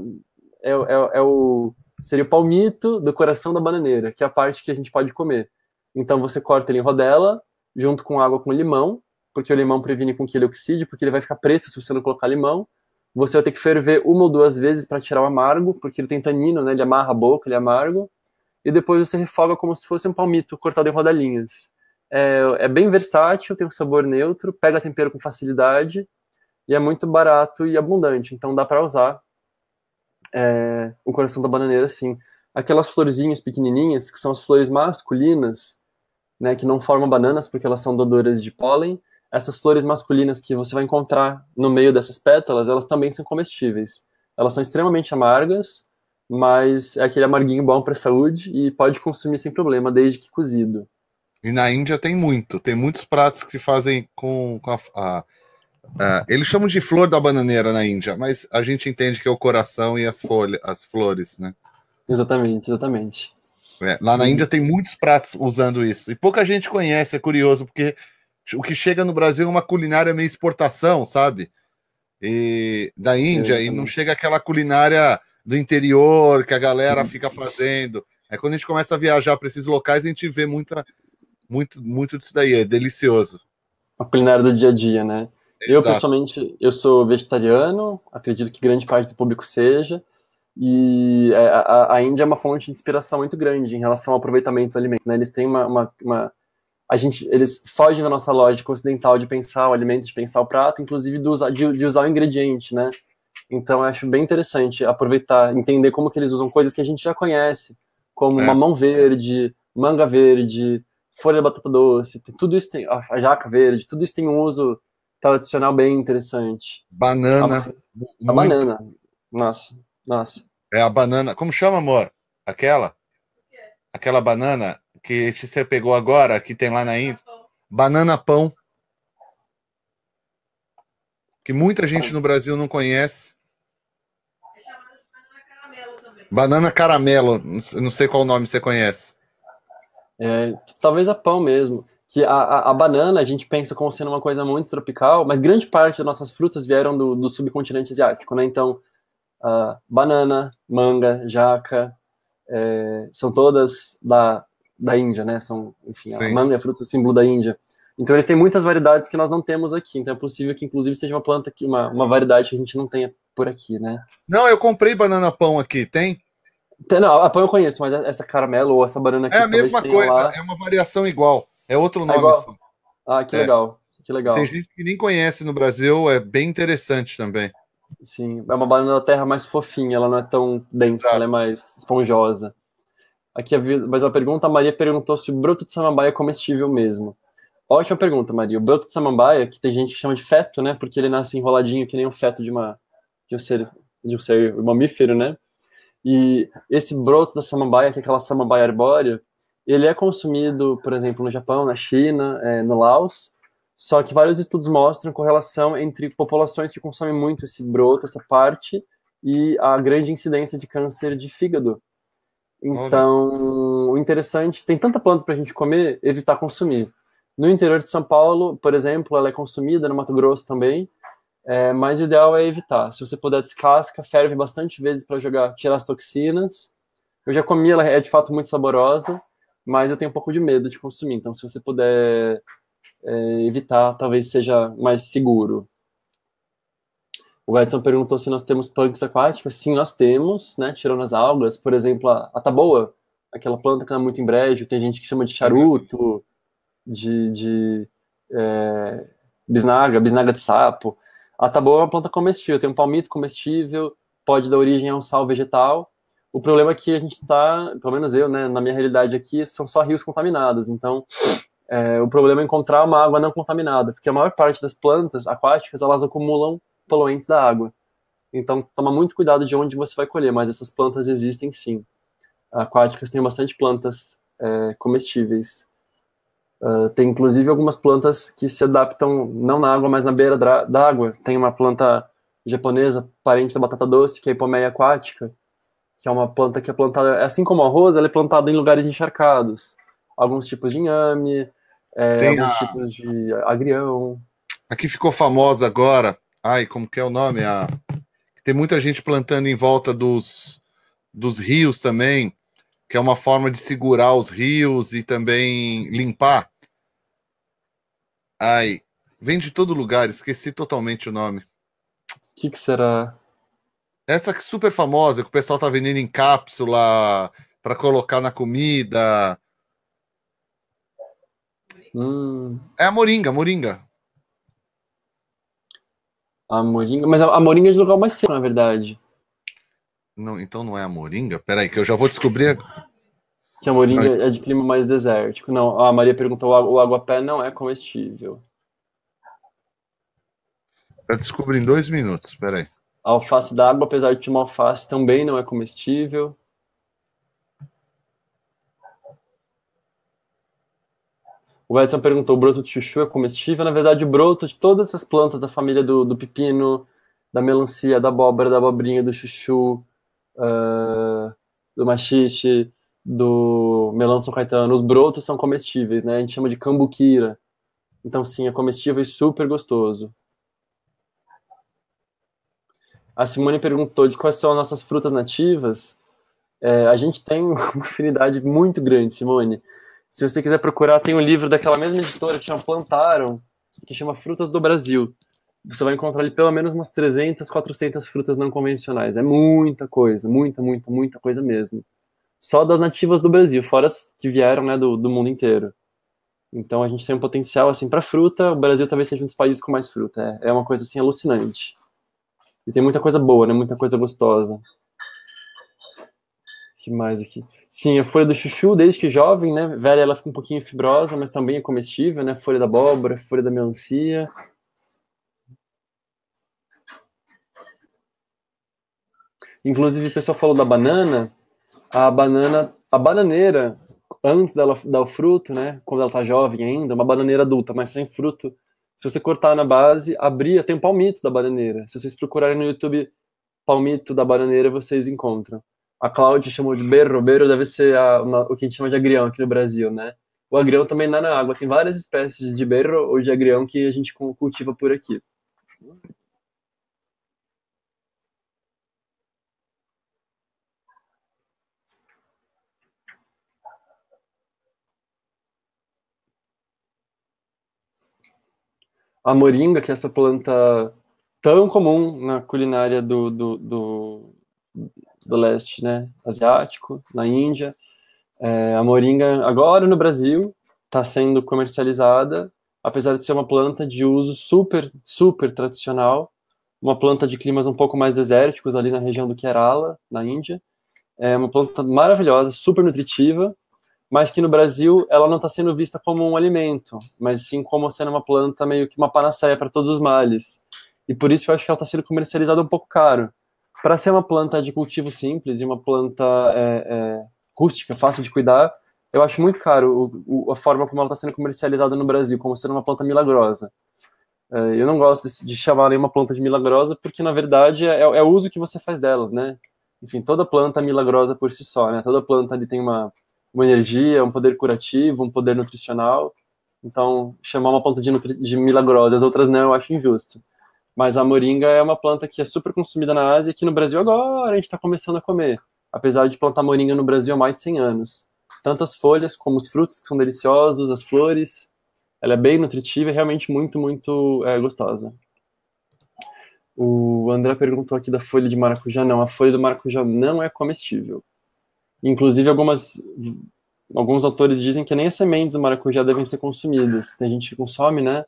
é, é, é o seria o palmito do coração da bananeira, que é a parte que a gente pode comer. Então você corta ele em rodela, junto com água com limão, porque o limão previne com que ele oxide, porque ele vai ficar preto se você não colocar limão. Você vai ter que ferver uma ou duas vezes para tirar o amargo, porque ele tem tanino, né? Ele amarra a boca, ele é amargo. E depois você refoga como se fosse um palmito cortado em rodelinhas. É, é bem versátil, tem um sabor neutro, pega tempero com facilidade e é muito barato e abundante. Então dá para usar é, o coração da bananeira, assim. Aquelas florzinhas pequenininhas, que são as flores masculinas, né, que não formam bananas porque elas são doadoras de pólen, essas flores masculinas que você vai encontrar no meio dessas pétalas, elas também são comestíveis. Elas são extremamente amargas, mas é aquele amarguinho bom para a saúde e pode consumir sem problema, desde que cozido. E na Índia tem muito, tem muitos pratos que fazem com, com a, a Uh, eles chamam de flor da bananeira na Índia, mas a gente entende que é o coração e as folhas, as flores, né? Exatamente, exatamente. É, lá na Índia tem muitos pratos usando isso. E pouca gente conhece, é curioso, porque o que chega no Brasil é uma culinária meio exportação, sabe? E da Índia, e não chega aquela culinária do interior que a galera uhum. fica fazendo. É quando a gente começa a viajar para esses locais, a gente vê muita, muito, muito disso daí, é delicioso. A culinária do dia a dia, né? Eu, pessoalmente, eu sou vegetariano, acredito que grande parte do público seja, e é, a, a Índia é uma fonte de inspiração muito grande em relação ao aproveitamento do alimento. Né? Eles têm uma, uma, uma a gente, eles fogem da nossa lógica ocidental de pensar o alimento, de pensar o prato, inclusive de usar, de, de usar o ingrediente, né? Então eu acho bem interessante aproveitar, entender como que eles usam coisas que a gente já conhece, como é. mamão verde, manga verde, folha de batata doce, tudo isso tem, a jaca verde, tudo isso tem um uso tradicional bem interessante. Banana. A, a banana. Nossa, nossa. É a banana. Como chama, amor? Aquela? Aquela banana que você pegou agora, que tem lá na Índia. Banana pão. Que muita gente no Brasil não conhece. É chamada de banana caramelo também. Banana caramelo. Não sei qual nome você conhece. É, talvez a pão mesmo que a, a, a, banana a gente pensa como sendo uma coisa muito tropical, mas grande parte das nossas frutas vieram do, do subcontinente asiático, né? Então, uh, banana, manga, jaca, é, são todas da, da Índia, né? São, enfim, Sim. a manga é fruto símbolo da Índia. Então, eles têm muitas variedades que nós não temos aqui. Então, é possível que, inclusive, seja uma planta, que, uma, uma variedade que a gente não tenha por aqui, né? Não, eu comprei banana pão aqui, tem? não, a pão eu conheço, mas essa caramelo ou essa banana é aqui... É a mesma coisa, lá... é uma variação igual. É outro é nome. É igual... Ah, que é. legal. Que legal. Tem gente que nem conhece no Brasil, é bem interessante também. Sim, é uma banana da terra mais fofinha, ela não é tão densa, Exato. ela é mais esponjosa. Aqui é mais uma pergunta, a Maria perguntou se o broto de samambaia é comestível mesmo. Ótima pergunta, Maria. O broto de samambaia, que tem gente que chama de feto, né? Porque ele nasce enroladinho que nem um feto de, uma, de, um, ser, de um ser mamífero, né? E esse broto da samambaia, que é aquela samambaia arbórea, ele é consumido, por exemplo, no Japão, na China, é, no Laos, só que vários estudos mostram correlação entre populações que consomem muito esse broto, essa parte, e a grande incidência de câncer de fígado. Então, Olha. o interessante, tem tanta planta para a gente comer, evitar consumir. No interior de São Paulo, por exemplo, ela é consumida, no Mato Grosso também, é, mas o ideal é evitar. Se você puder, descasca, ferve bastante vezes para jogar, tirar as toxinas. Eu já comi, ela é de fato muito saborosa mas eu tenho um pouco de medo de consumir. Então, se você puder é, evitar, talvez seja mais seguro. O Edson perguntou se nós temos punks aquáticas. Sim, nós temos, né? Tirando as algas, por exemplo, a, a taboa, aquela planta que dá é muito em tem gente que chama de charuto, de, de é, bisnaga, bisnaga de sapo. A taboa é uma planta comestível, tem um palmito comestível, pode dar origem a um sal vegetal, o problema é que a gente está, pelo menos eu, né, na minha realidade aqui, são só rios contaminados. Então, é, o problema é encontrar uma água não contaminada, porque a maior parte das plantas aquáticas elas acumulam poluentes da água. Então, toma muito cuidado de onde você vai colher, mas essas plantas existem sim. Aquáticas têm bastante plantas é, comestíveis. Uh, tem inclusive algumas plantas que se adaptam não na água, mas na beira da água. Tem uma planta japonesa, parente da batata doce, que é a hipomeia aquática, que é uma planta que é plantada, assim como o arroz, ela é plantada em lugares encharcados. Alguns tipos de inhame, é, alguns a... tipos de agrião. Aqui ficou famosa agora, ai, como que é o nome? A... Tem muita gente plantando em volta dos, dos rios também, que é uma forma de segurar os rios e também limpar. Ai, vem de todo lugar, esqueci totalmente o nome. O que, que será? Essa que é super famosa, que o pessoal tá vendendo em cápsula para colocar na comida. Hum. É a moringa, moringa. A moringa, mas a, a moringa é de lugar mais seco, na verdade. Não, então não é a moringa? Peraí, que eu já vou descobrir. Que a moringa Ai. é de clima mais desértico. Não, a Maria perguntou: o aguapé não é comestível. Eu descobri em dois minutos, peraí. A alface água, apesar de ter uma alface, também não é comestível. O Edson perguntou: o broto de chuchu é comestível? Na verdade, o broto de todas as plantas da família do, do pepino, da melancia, da abóbora, da abobrinha, do chuchu, uh, do machixe, do melão São Caetano, os brotos são comestíveis, né? A gente chama de cambuquira. Então, sim, é comestível e super gostoso a Simone perguntou de quais são as nossas frutas nativas. É, a gente tem [LAUGHS] uma afinidade muito grande, Simone. Se você quiser procurar, tem um livro daquela mesma editora que chama Plantaram, que chama Frutas do Brasil. Você vai encontrar ali pelo menos umas 300, 400 frutas não convencionais. É muita coisa, muita, muita, muita coisa mesmo. Só das nativas do Brasil, fora as que vieram né, do, do mundo inteiro. Então a gente tem um potencial assim para fruta. O Brasil talvez seja um dos países com mais fruta. É, é uma coisa assim alucinante. E tem muita coisa boa, né? Muita coisa gostosa. que mais aqui? Sim, a folha do chuchu, desde que jovem, né? Velha, ela fica um pouquinho fibrosa, mas também é comestível, né? Folha da abóbora, folha da melancia. Inclusive, o pessoal falou da banana. A banana, a bananeira, antes dela dar o fruto, né? Quando ela tá jovem ainda, uma bananeira adulta, mas sem fruto, se você cortar na base, abrir, tem um palmito da bananeira. Se vocês procurarem no YouTube palmito da bananeira, vocês encontram. A Cláudia chamou de berro. Berro deve ser a, uma, o que a gente chama de agrião aqui no Brasil, né? O agrião também dá na água. Tem várias espécies de berro ou de agrião que a gente cultiva por aqui. a moringa, que é essa planta tão comum na culinária do, do, do, do leste né, asiático, na Índia. É, a moringa, agora no Brasil, está sendo comercializada, apesar de ser uma planta de uso super, super tradicional, uma planta de climas um pouco mais desérticos ali na região do Kerala, na Índia. É uma planta maravilhosa, super nutritiva, mas que no Brasil ela não está sendo vista como um alimento, mas sim como sendo uma planta meio que uma panaceia para todos os males. E por isso eu acho que ela está sendo comercializada um pouco caro. Para ser uma planta de cultivo simples e uma planta é, é, rústica, fácil de cuidar, eu acho muito caro o, o, a forma como ela está sendo comercializada no Brasil, como sendo uma planta milagrosa. É, eu não gosto de, de chamar nenhuma planta de milagrosa, porque na verdade é, é o uso que você faz dela, né? Enfim, toda planta é milagrosa por si só, né? Toda planta ali tem uma uma energia, um poder curativo, um poder nutricional. Então, chamar uma planta de, de milagrosa, as outras não, eu acho injusto. Mas a moringa é uma planta que é super consumida na Ásia e que no Brasil agora a gente está começando a comer. Apesar de plantar moringa no Brasil há mais de 100 anos. Tanto as folhas como os frutos, que são deliciosos, as flores. Ela é bem nutritiva e realmente muito, muito é, gostosa. O André perguntou aqui da folha de maracujá. Não, a folha do maracujá não é comestível. Inclusive, algumas, alguns autores dizem que nem as sementes do maracujá devem ser consumidas. Tem gente que consome, né?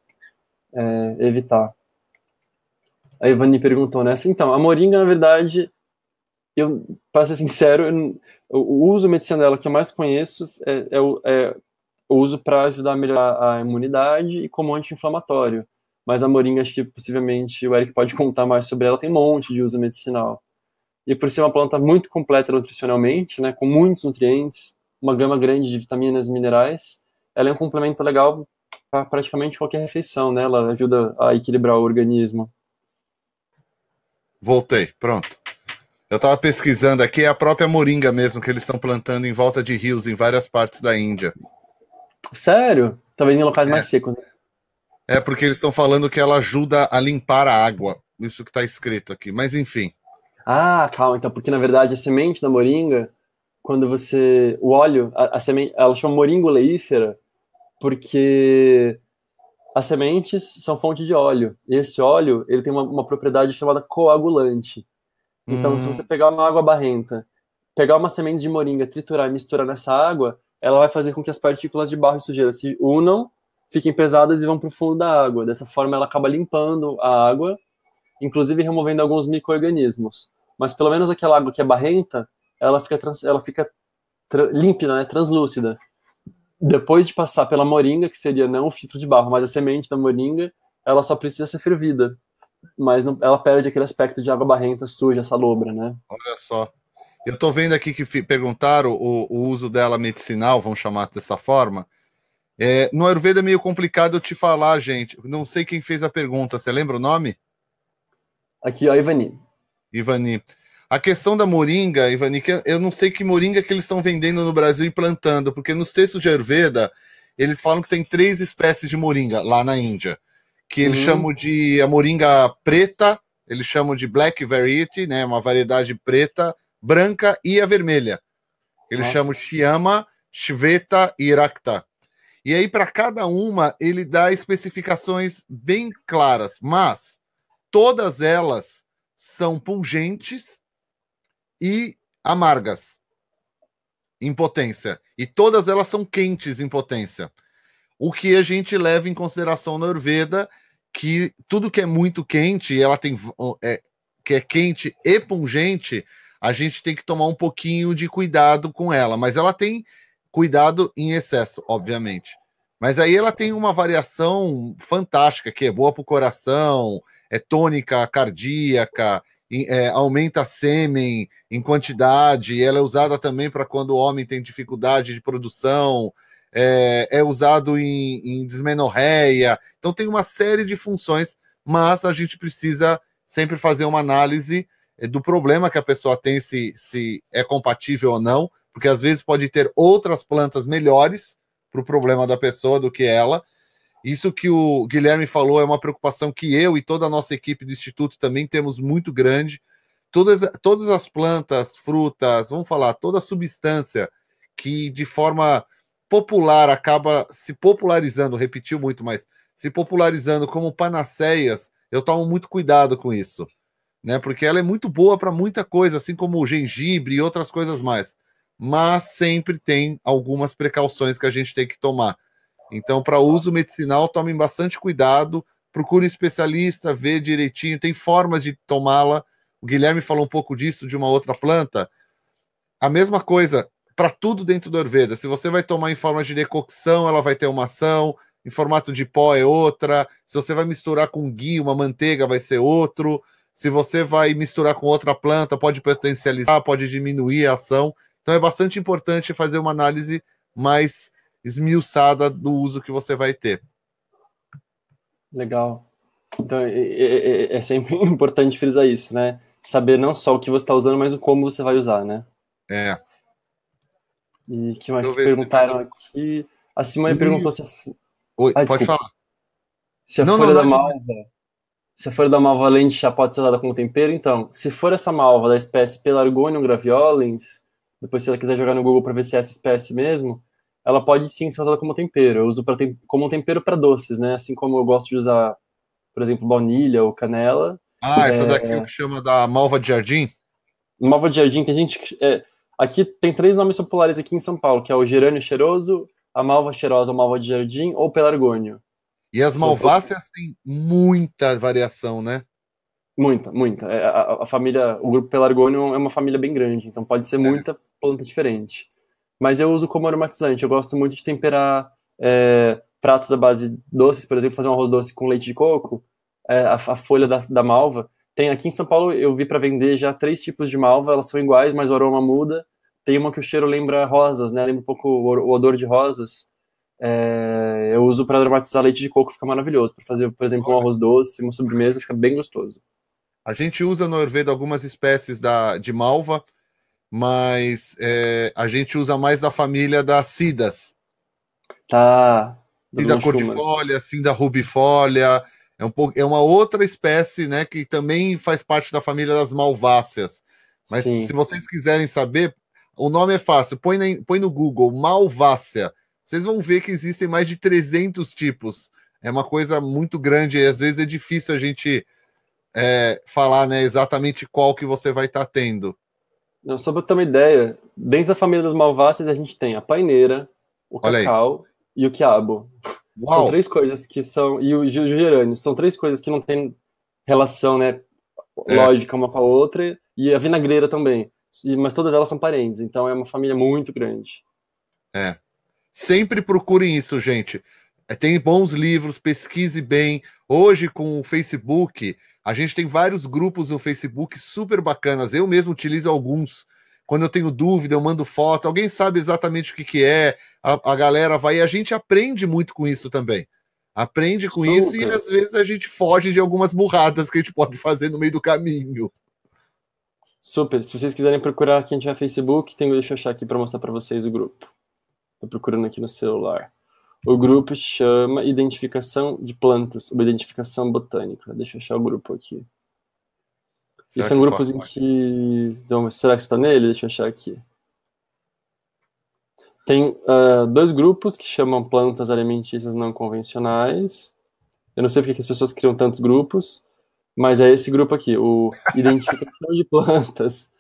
É, evitar. A Ivani perguntou nessa. Né? Assim, então, a moringa, na verdade, eu, para ser sincero, eu, o uso medicinal dela que eu mais conheço é, é, é o uso para ajudar a melhorar a imunidade e como anti-inflamatório. Mas a moringa, acho que possivelmente o Eric pode [LAUGHS] contar mais sobre ela, tem um monte de uso medicinal e por ser uma planta muito completa nutricionalmente, né, com muitos nutrientes, uma gama grande de vitaminas e minerais, ela é um complemento legal para praticamente qualquer refeição, né? Ela ajuda a equilibrar o organismo. Voltei, pronto. Eu estava pesquisando aqui, é a própria moringa mesmo que eles estão plantando em volta de rios em várias partes da Índia. Sério? Talvez em locais é. mais secos. Né? É porque eles estão falando que ela ajuda a limpar a água. Isso que está escrito aqui. Mas enfim. Ah, calma, então, porque na verdade a semente da moringa, quando você. O óleo, a, a semente, ela chama moringa oleífera, porque as sementes são fonte de óleo. E esse óleo, ele tem uma, uma propriedade chamada coagulante. Então, hum. se você pegar uma água barrenta, pegar uma semente de moringa, triturar e misturar nessa água, ela vai fazer com que as partículas de barro e sujeira se unam, fiquem pesadas e vão para o fundo da água. Dessa forma, ela acaba limpando a água, inclusive removendo alguns micro-organismos mas pelo menos aquela água que é barrenta, ela fica, trans, ela fica límpida, né, translúcida. Depois de passar pela moringa, que seria não o filtro de barro, mas a semente da moringa, ela só precisa ser fervida. Mas não, ela perde aquele aspecto de água barrenta, suja, salobra, né? Olha só. Eu estou vendo aqui que perguntaram o, o, uso dela medicinal, vamos chamar dessa forma. É, no Ayurveda é meio complicado eu te falar, gente. Não sei quem fez a pergunta. Você lembra o nome? Aqui, ó, Ivani. Ivani. A questão da moringa, Ivani, que eu não sei que moringa que eles estão vendendo no Brasil e plantando, porque nos textos de Ayurveda, eles falam que tem três espécies de moringa lá na Índia, que eles uhum. chamam de a moringa preta, eles chamam de black variety, né, uma variedade preta, branca e a vermelha. Eles Nossa. chamam Shyama, Shveta e Irakta. E aí para cada uma ele dá especificações bem claras, mas todas elas são pungentes e amargas em potência. E todas elas são quentes em potência. O que a gente leva em consideração na Ayurveda, que tudo que é muito quente, ela tem é, que é quente e pungente, a gente tem que tomar um pouquinho de cuidado com ela, mas ela tem cuidado em excesso, obviamente. Mas aí ela tem uma variação fantástica, que é boa para o coração, é tônica, cardíaca, é, aumenta sêmen em quantidade, ela é usada também para quando o homem tem dificuldade de produção, é, é usado em, em desmenorreia. Então tem uma série de funções, mas a gente precisa sempre fazer uma análise é, do problema que a pessoa tem, se, se é compatível ou não, porque às vezes pode ter outras plantas melhores para o problema da pessoa do que ela. Isso que o Guilherme falou é uma preocupação que eu e toda a nossa equipe do Instituto também temos muito grande. Todas, todas as plantas, frutas, vamos falar, toda substância que de forma popular acaba se popularizando, repetiu muito, mas se popularizando como panaceias, eu tomo muito cuidado com isso, né? Porque ela é muito boa para muita coisa, assim como o gengibre e outras coisas mais mas sempre tem algumas precauções que a gente tem que tomar. Então, para uso medicinal, tomem bastante cuidado, procure um especialista, vê direitinho, tem formas de tomá-la. O Guilherme falou um pouco disso de uma outra planta. A mesma coisa para tudo dentro do Orveda. Se você vai tomar em forma de decocção, ela vai ter uma ação, em formato de pó é outra. Se você vai misturar com guia, uma manteiga, vai ser outro. Se você vai misturar com outra planta, pode potencializar, pode diminuir a ação. Então é bastante importante fazer uma análise mais esmiuçada do uso que você vai ter. Legal. Então é, é, é sempre [LAUGHS] importante frisar isso, né? Saber não só o que você está usando, mas o como você vai usar, né? É. E que mais que perguntaram aqui? A Simone e... perguntou se. Oi, ah, pode falar. Se a não, folha não, não, da é malva. Se a folha da malva além de chá pode ser usada como tempero, então, se for essa malva da espécie Pelargonium graviolens, depois se ela quiser jogar no Google para ver se é essa espécie mesmo, ela pode sim ser usada como tempero. Eu uso pra tem... como um tempero para doces, né? Assim como eu gosto de usar, por exemplo, baunilha ou canela. Ah, essa é... daqui é o que chama da malva de jardim? Malva de jardim, tem gente que. É... Aqui tem três nomes populares aqui em São Paulo, que é o gerânio cheiroso, a malva cheirosa, a malva de jardim ou pelargônio. E as malvácias têm muita variação, né? Muita, muita. É, a, a, família, o grupo Pelargonium é uma família bem grande, então pode ser é. muita planta diferente. Mas eu uso como aromatizante, eu gosto muito de temperar é, pratos à base doces, por exemplo, fazer um arroz doce com leite de coco, é, a, a, folha da, da malva. Tem aqui em São Paulo, eu vi para vender já três tipos de malva, elas são iguais, mas o aroma muda. Tem uma que o cheiro lembra rosas, né? Lembra um pouco o odor de rosas. É, eu uso para aromatizar leite de coco, fica maravilhoso. Para fazer, por exemplo, um arroz doce, uma sobremesa, fica bem gostoso. A gente usa no Ayurveda algumas espécies da, de malva, mas é, a gente usa mais da família das cidas. Tá. Cida cordifolia, cida rubifolia. É, um pouco, é uma outra espécie, né, que também faz parte da família das malváceas. Mas Sim. se vocês quiserem saber, o nome é fácil. Põe, na, põe no Google, malvácea. Vocês vão ver que existem mais de 300 tipos. É uma coisa muito grande e às vezes é difícil a gente é, falar né, exatamente qual que você vai estar tá tendo. Não, só para ter uma ideia, dentro da família das malváceas a gente tem a paineira, o cacau e o quiabo. Uau. São três coisas que são. E o gerânio, são três coisas que não tem relação né, é. lógica é. uma com a outra. E a vinagreira também. Mas todas elas são parentes, então é uma família muito grande. É. Sempre procurem isso, gente. É, tem bons livros, pesquise bem. Hoje, com o Facebook, a gente tem vários grupos no Facebook super bacanas. Eu mesmo utilizo alguns. Quando eu tenho dúvida, eu mando foto. Alguém sabe exatamente o que, que é. A, a galera vai. E a gente aprende muito com isso também. Aprende com Sou, isso e às vezes a gente foge de algumas burradas que a gente pode fazer no meio do caminho. Super. Se vocês quiserem procurar aqui no Facebook, tenho deixa eu achar aqui para mostrar para vocês o grupo. Estou procurando aqui no celular. O grupo chama Identificação de Plantas, ou Identificação Botânica. Deixa eu achar o grupo aqui. Será e são grupos em que. Então, será que está nele? Deixa eu achar aqui. Tem uh, dois grupos que chamam plantas alimentícias não convencionais. Eu não sei porque as pessoas criam tantos grupos, mas é esse grupo aqui, o Identificação de [LAUGHS] Plantas.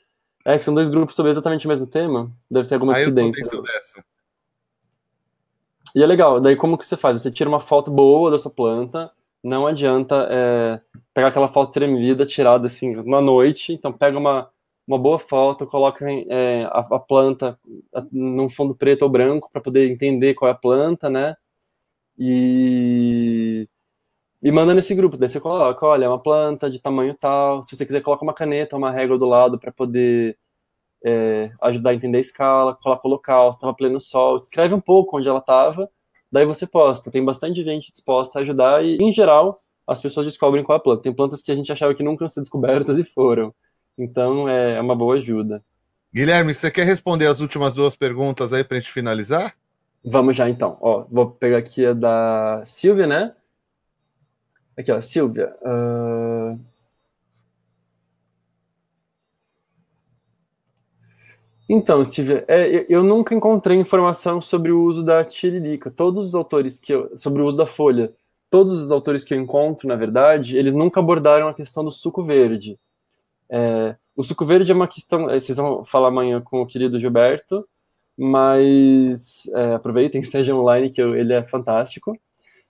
É que são dois grupos sobre exatamente o mesmo tema. Deve ter alguma ah, e é legal, daí como que você faz? Você tira uma foto boa da sua planta, não adianta é, pegar aquela foto tremida tirada assim na noite, então pega uma, uma boa foto, coloca é, a, a, planta num fundo preto ou branco para poder entender qual é a planta, né? E, e manda nesse grupo, daí você coloca, olha, é uma planta de tamanho tal, se você quiser coloca uma caneta, uma régua do lado para poder é, ajudar a entender a escala, coloca o local, se estava pleno sol, escreve um pouco onde ela estava, daí você posta. Tem bastante gente disposta a ajudar e, em geral, as pessoas descobrem qual é a planta. Tem plantas que a gente achava que nunca iam ser descobertas e foram. Então, é, é uma boa ajuda. Guilherme, você quer responder as últimas duas perguntas aí para a gente finalizar? Vamos já então. Ó, vou pegar aqui a da Silvia, né? Aqui, ó, Silvia. Uh... Então, Steve, é, eu nunca encontrei informação sobre o uso da tiririca. Todos os autores que eu, sobre o uso da folha, todos os autores que eu encontro, na verdade, eles nunca abordaram a questão do suco verde. É, o suco verde é uma questão. É, vocês vão falar amanhã com o querido Gilberto, mas é, aproveitem, [LAUGHS] esteja online que eu, ele é fantástico.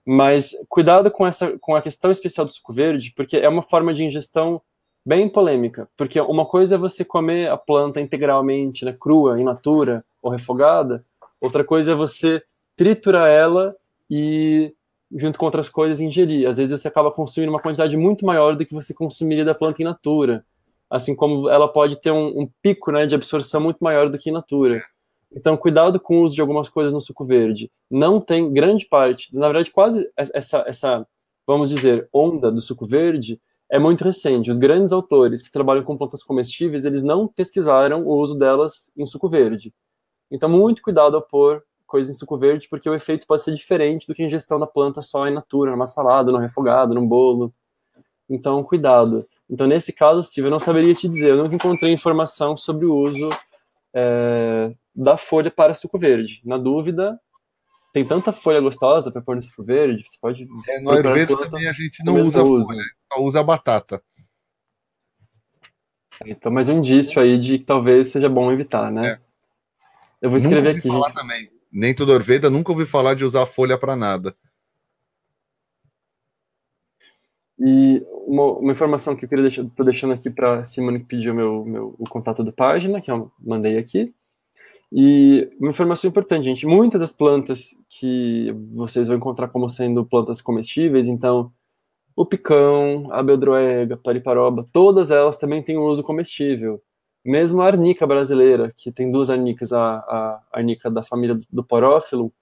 Mas cuidado com essa, com a questão especial do suco verde, porque é uma forma de ingestão bem polêmica, porque uma coisa é você comer a planta integralmente, né, crua, in natura ou refogada, outra coisa é você triturar ela e junto com outras coisas ingerir. Às vezes você acaba consumindo uma quantidade muito maior do que você consumiria da planta in natura, assim como ela pode ter um, um pico, né, de absorção muito maior do que in natura. Então, cuidado com o uso de algumas coisas no suco verde. Não tem grande parte, na verdade, quase essa, essa vamos dizer, onda do suco verde é muito recente. Os grandes autores que trabalham com plantas comestíveis, eles não pesquisaram o uso delas em suco verde. Então, muito cuidado ao pôr coisa em suco verde, porque o efeito pode ser diferente do que a ingestão da planta só em natura, numa salada, num refogado, num bolo. Então, cuidado. Então, nesse caso, Steve, eu não saberia te dizer, eu nunca encontrei informação sobre o uso é, da folha para suco verde. Na dúvida, tem tanta folha gostosa para pôr no chuveiro, você pode. É, no Ayurveda também a gente não usa uso. folha, só usa batata. Então, mais um indício aí de que talvez seja bom evitar, né? É. Eu vou escrever nunca ouvi aqui. Falar também. Nem tudo orveda. nunca ouvi falar de usar folha para nada. E uma, uma, informação que eu queria deixar, tô deixando aqui para Simone que pediu meu, meu, o contato do página, que eu mandei aqui. E uma informação importante, gente: muitas das plantas que vocês vão encontrar como sendo plantas comestíveis, então o picão, a beldroega, pariparoba, todas elas também têm um uso comestível. Mesmo a arnica brasileira, que tem duas arnicas, a, a arnica da família do, do porófilo,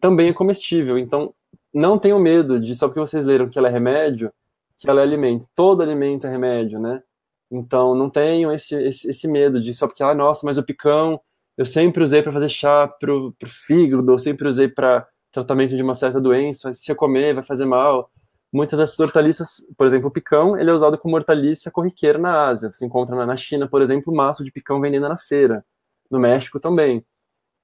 também é comestível. Então, não tenham medo de, só porque vocês leram que ela é remédio, que ela é alimento. Todo alimento é remédio, né? Então, não tenham esse, esse, esse medo de, só porque, ah, nossa, mas o picão eu sempre usei para fazer chá pro, pro fígado, eu sempre usei para tratamento de uma certa doença, se eu comer vai fazer mal. Muitas dessas hortaliças, por exemplo, o picão, ele é usado como hortaliça corriqueira na Ásia. Se encontra na China, por exemplo, maço de picão vendendo na feira. No México também.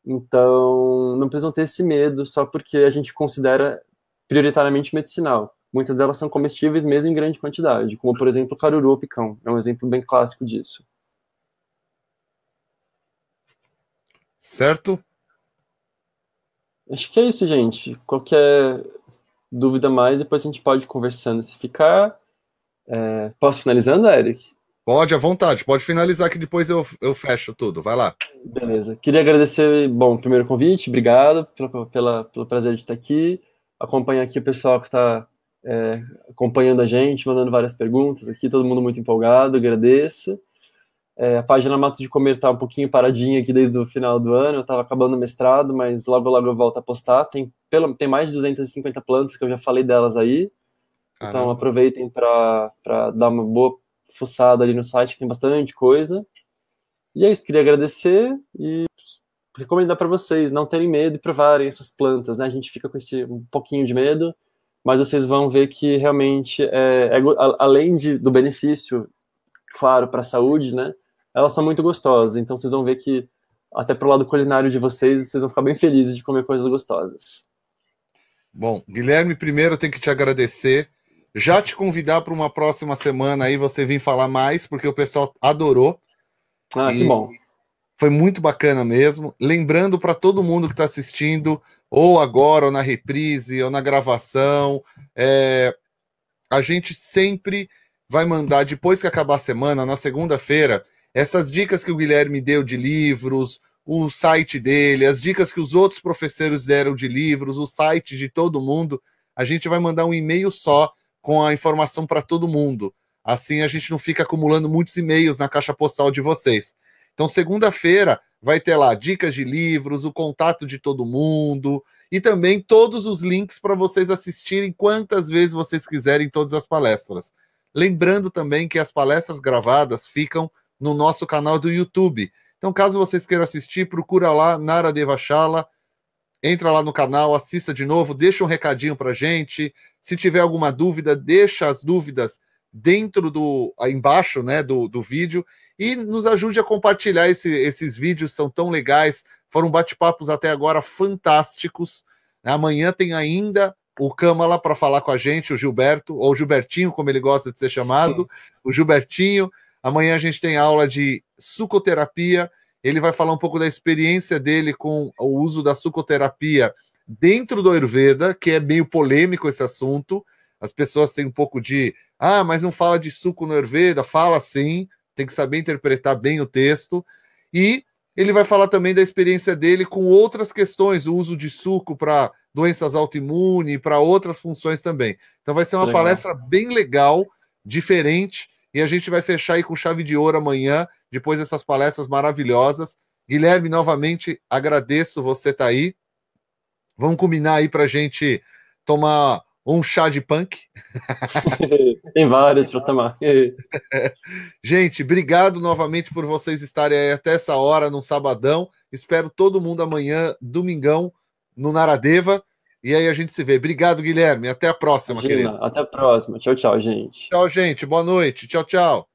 Então, não precisam ter esse medo só porque a gente considera prioritariamente medicinal. Muitas delas são comestíveis mesmo em grande quantidade, como por exemplo o caruru ou picão, é um exemplo bem clássico disso. Certo? Acho que é isso, gente. Qualquer dúvida mais, depois a gente pode ir conversando se ficar. É... Posso finalizando, Eric? Pode, à vontade. Pode finalizar que depois eu, eu fecho tudo. Vai lá. Beleza. Queria agradecer, bom, primeiro convite. Obrigado pela, pela, pelo prazer de estar aqui. Acompanhar aqui o pessoal que está é, acompanhando a gente, mandando várias perguntas aqui. Todo mundo muito empolgado. Agradeço. É, a página Matos de Comer tá um pouquinho paradinha aqui desde o final do ano, eu tava acabando o mestrado, mas logo logo eu volto a postar. Tem, pelo, tem mais de 250 plantas que eu já falei delas aí. Então Caramba. Então aproveitem para dar uma boa fuçada ali no site, tem bastante coisa. E é isso, queria agradecer e recomendar para vocês não terem medo e provarem essas plantas, né? A gente fica com esse um pouquinho de medo, mas vocês vão ver que realmente é, é além de, do benefício, claro, para a saúde, né? elas são muito gostosas. Então vocês vão ver que, até pro lado culinário de vocês, vocês vão ficar bem felizes de comer coisas gostosas. Bom, Guilherme, primeiro eu tenho que te agradecer. Já te convidar para uma próxima semana aí você vir falar mais, porque o pessoal adorou. Ah, e que bom. Foi muito bacana mesmo. Lembrando para todo mundo que está assistindo, ou agora, ou na reprise, ou na gravação, é... a gente sempre vai mandar, depois que acabar a semana, na segunda-feira, essas dicas que o Guilherme deu de livros, o site dele, as dicas que os outros professores deram de livros, o site de todo mundo, a gente vai mandar um e-mail só com a informação para todo mundo. Assim a gente não fica acumulando muitos e-mails na caixa postal de vocês. Então, segunda-feira vai ter lá dicas de livros, o contato de todo mundo e também todos os links para vocês assistirem quantas vezes vocês quiserem todas as palestras. Lembrando também que as palestras gravadas ficam no nosso canal do YouTube. Então, caso vocês queiram assistir, procura lá Nara Devachala, entra lá no canal, assista de novo, deixa um recadinho para gente. Se tiver alguma dúvida, deixa as dúvidas dentro do embaixo, né, do, do vídeo e nos ajude a compartilhar esse, esses vídeos, são tão legais, foram bate-papos até agora fantásticos. Amanhã tem ainda o Cama lá para falar com a gente, o Gilberto, ou Gilbertinho, como ele gosta de ser chamado, Sim. o Gilbertinho, Amanhã a gente tem aula de sucoterapia. Ele vai falar um pouco da experiência dele com o uso da sucoterapia dentro do Ayurveda, que é meio polêmico esse assunto. As pessoas têm um pouco de, ah, mas não fala de suco no Ayurveda, fala sim, tem que saber interpretar bem o texto. E ele vai falar também da experiência dele com outras questões, o uso de suco para doenças autoimunes, para outras funções também. Então vai ser uma legal. palestra bem legal, diferente. E a gente vai fechar aí com chave de ouro amanhã, depois dessas palestras maravilhosas. Guilherme, novamente agradeço você estar tá aí. Vamos combinar aí para a gente tomar um chá de punk. [LAUGHS] Tem vários para tomar. [LAUGHS] gente, obrigado novamente por vocês estarem aí até essa hora, num sabadão. Espero todo mundo amanhã, domingão, no Naradeva. E aí a gente se vê. Obrigado, Guilherme. Até a próxima, Imagina, querido. Até a próxima. Tchau, tchau, gente. Tchau, gente. Boa noite. Tchau, tchau.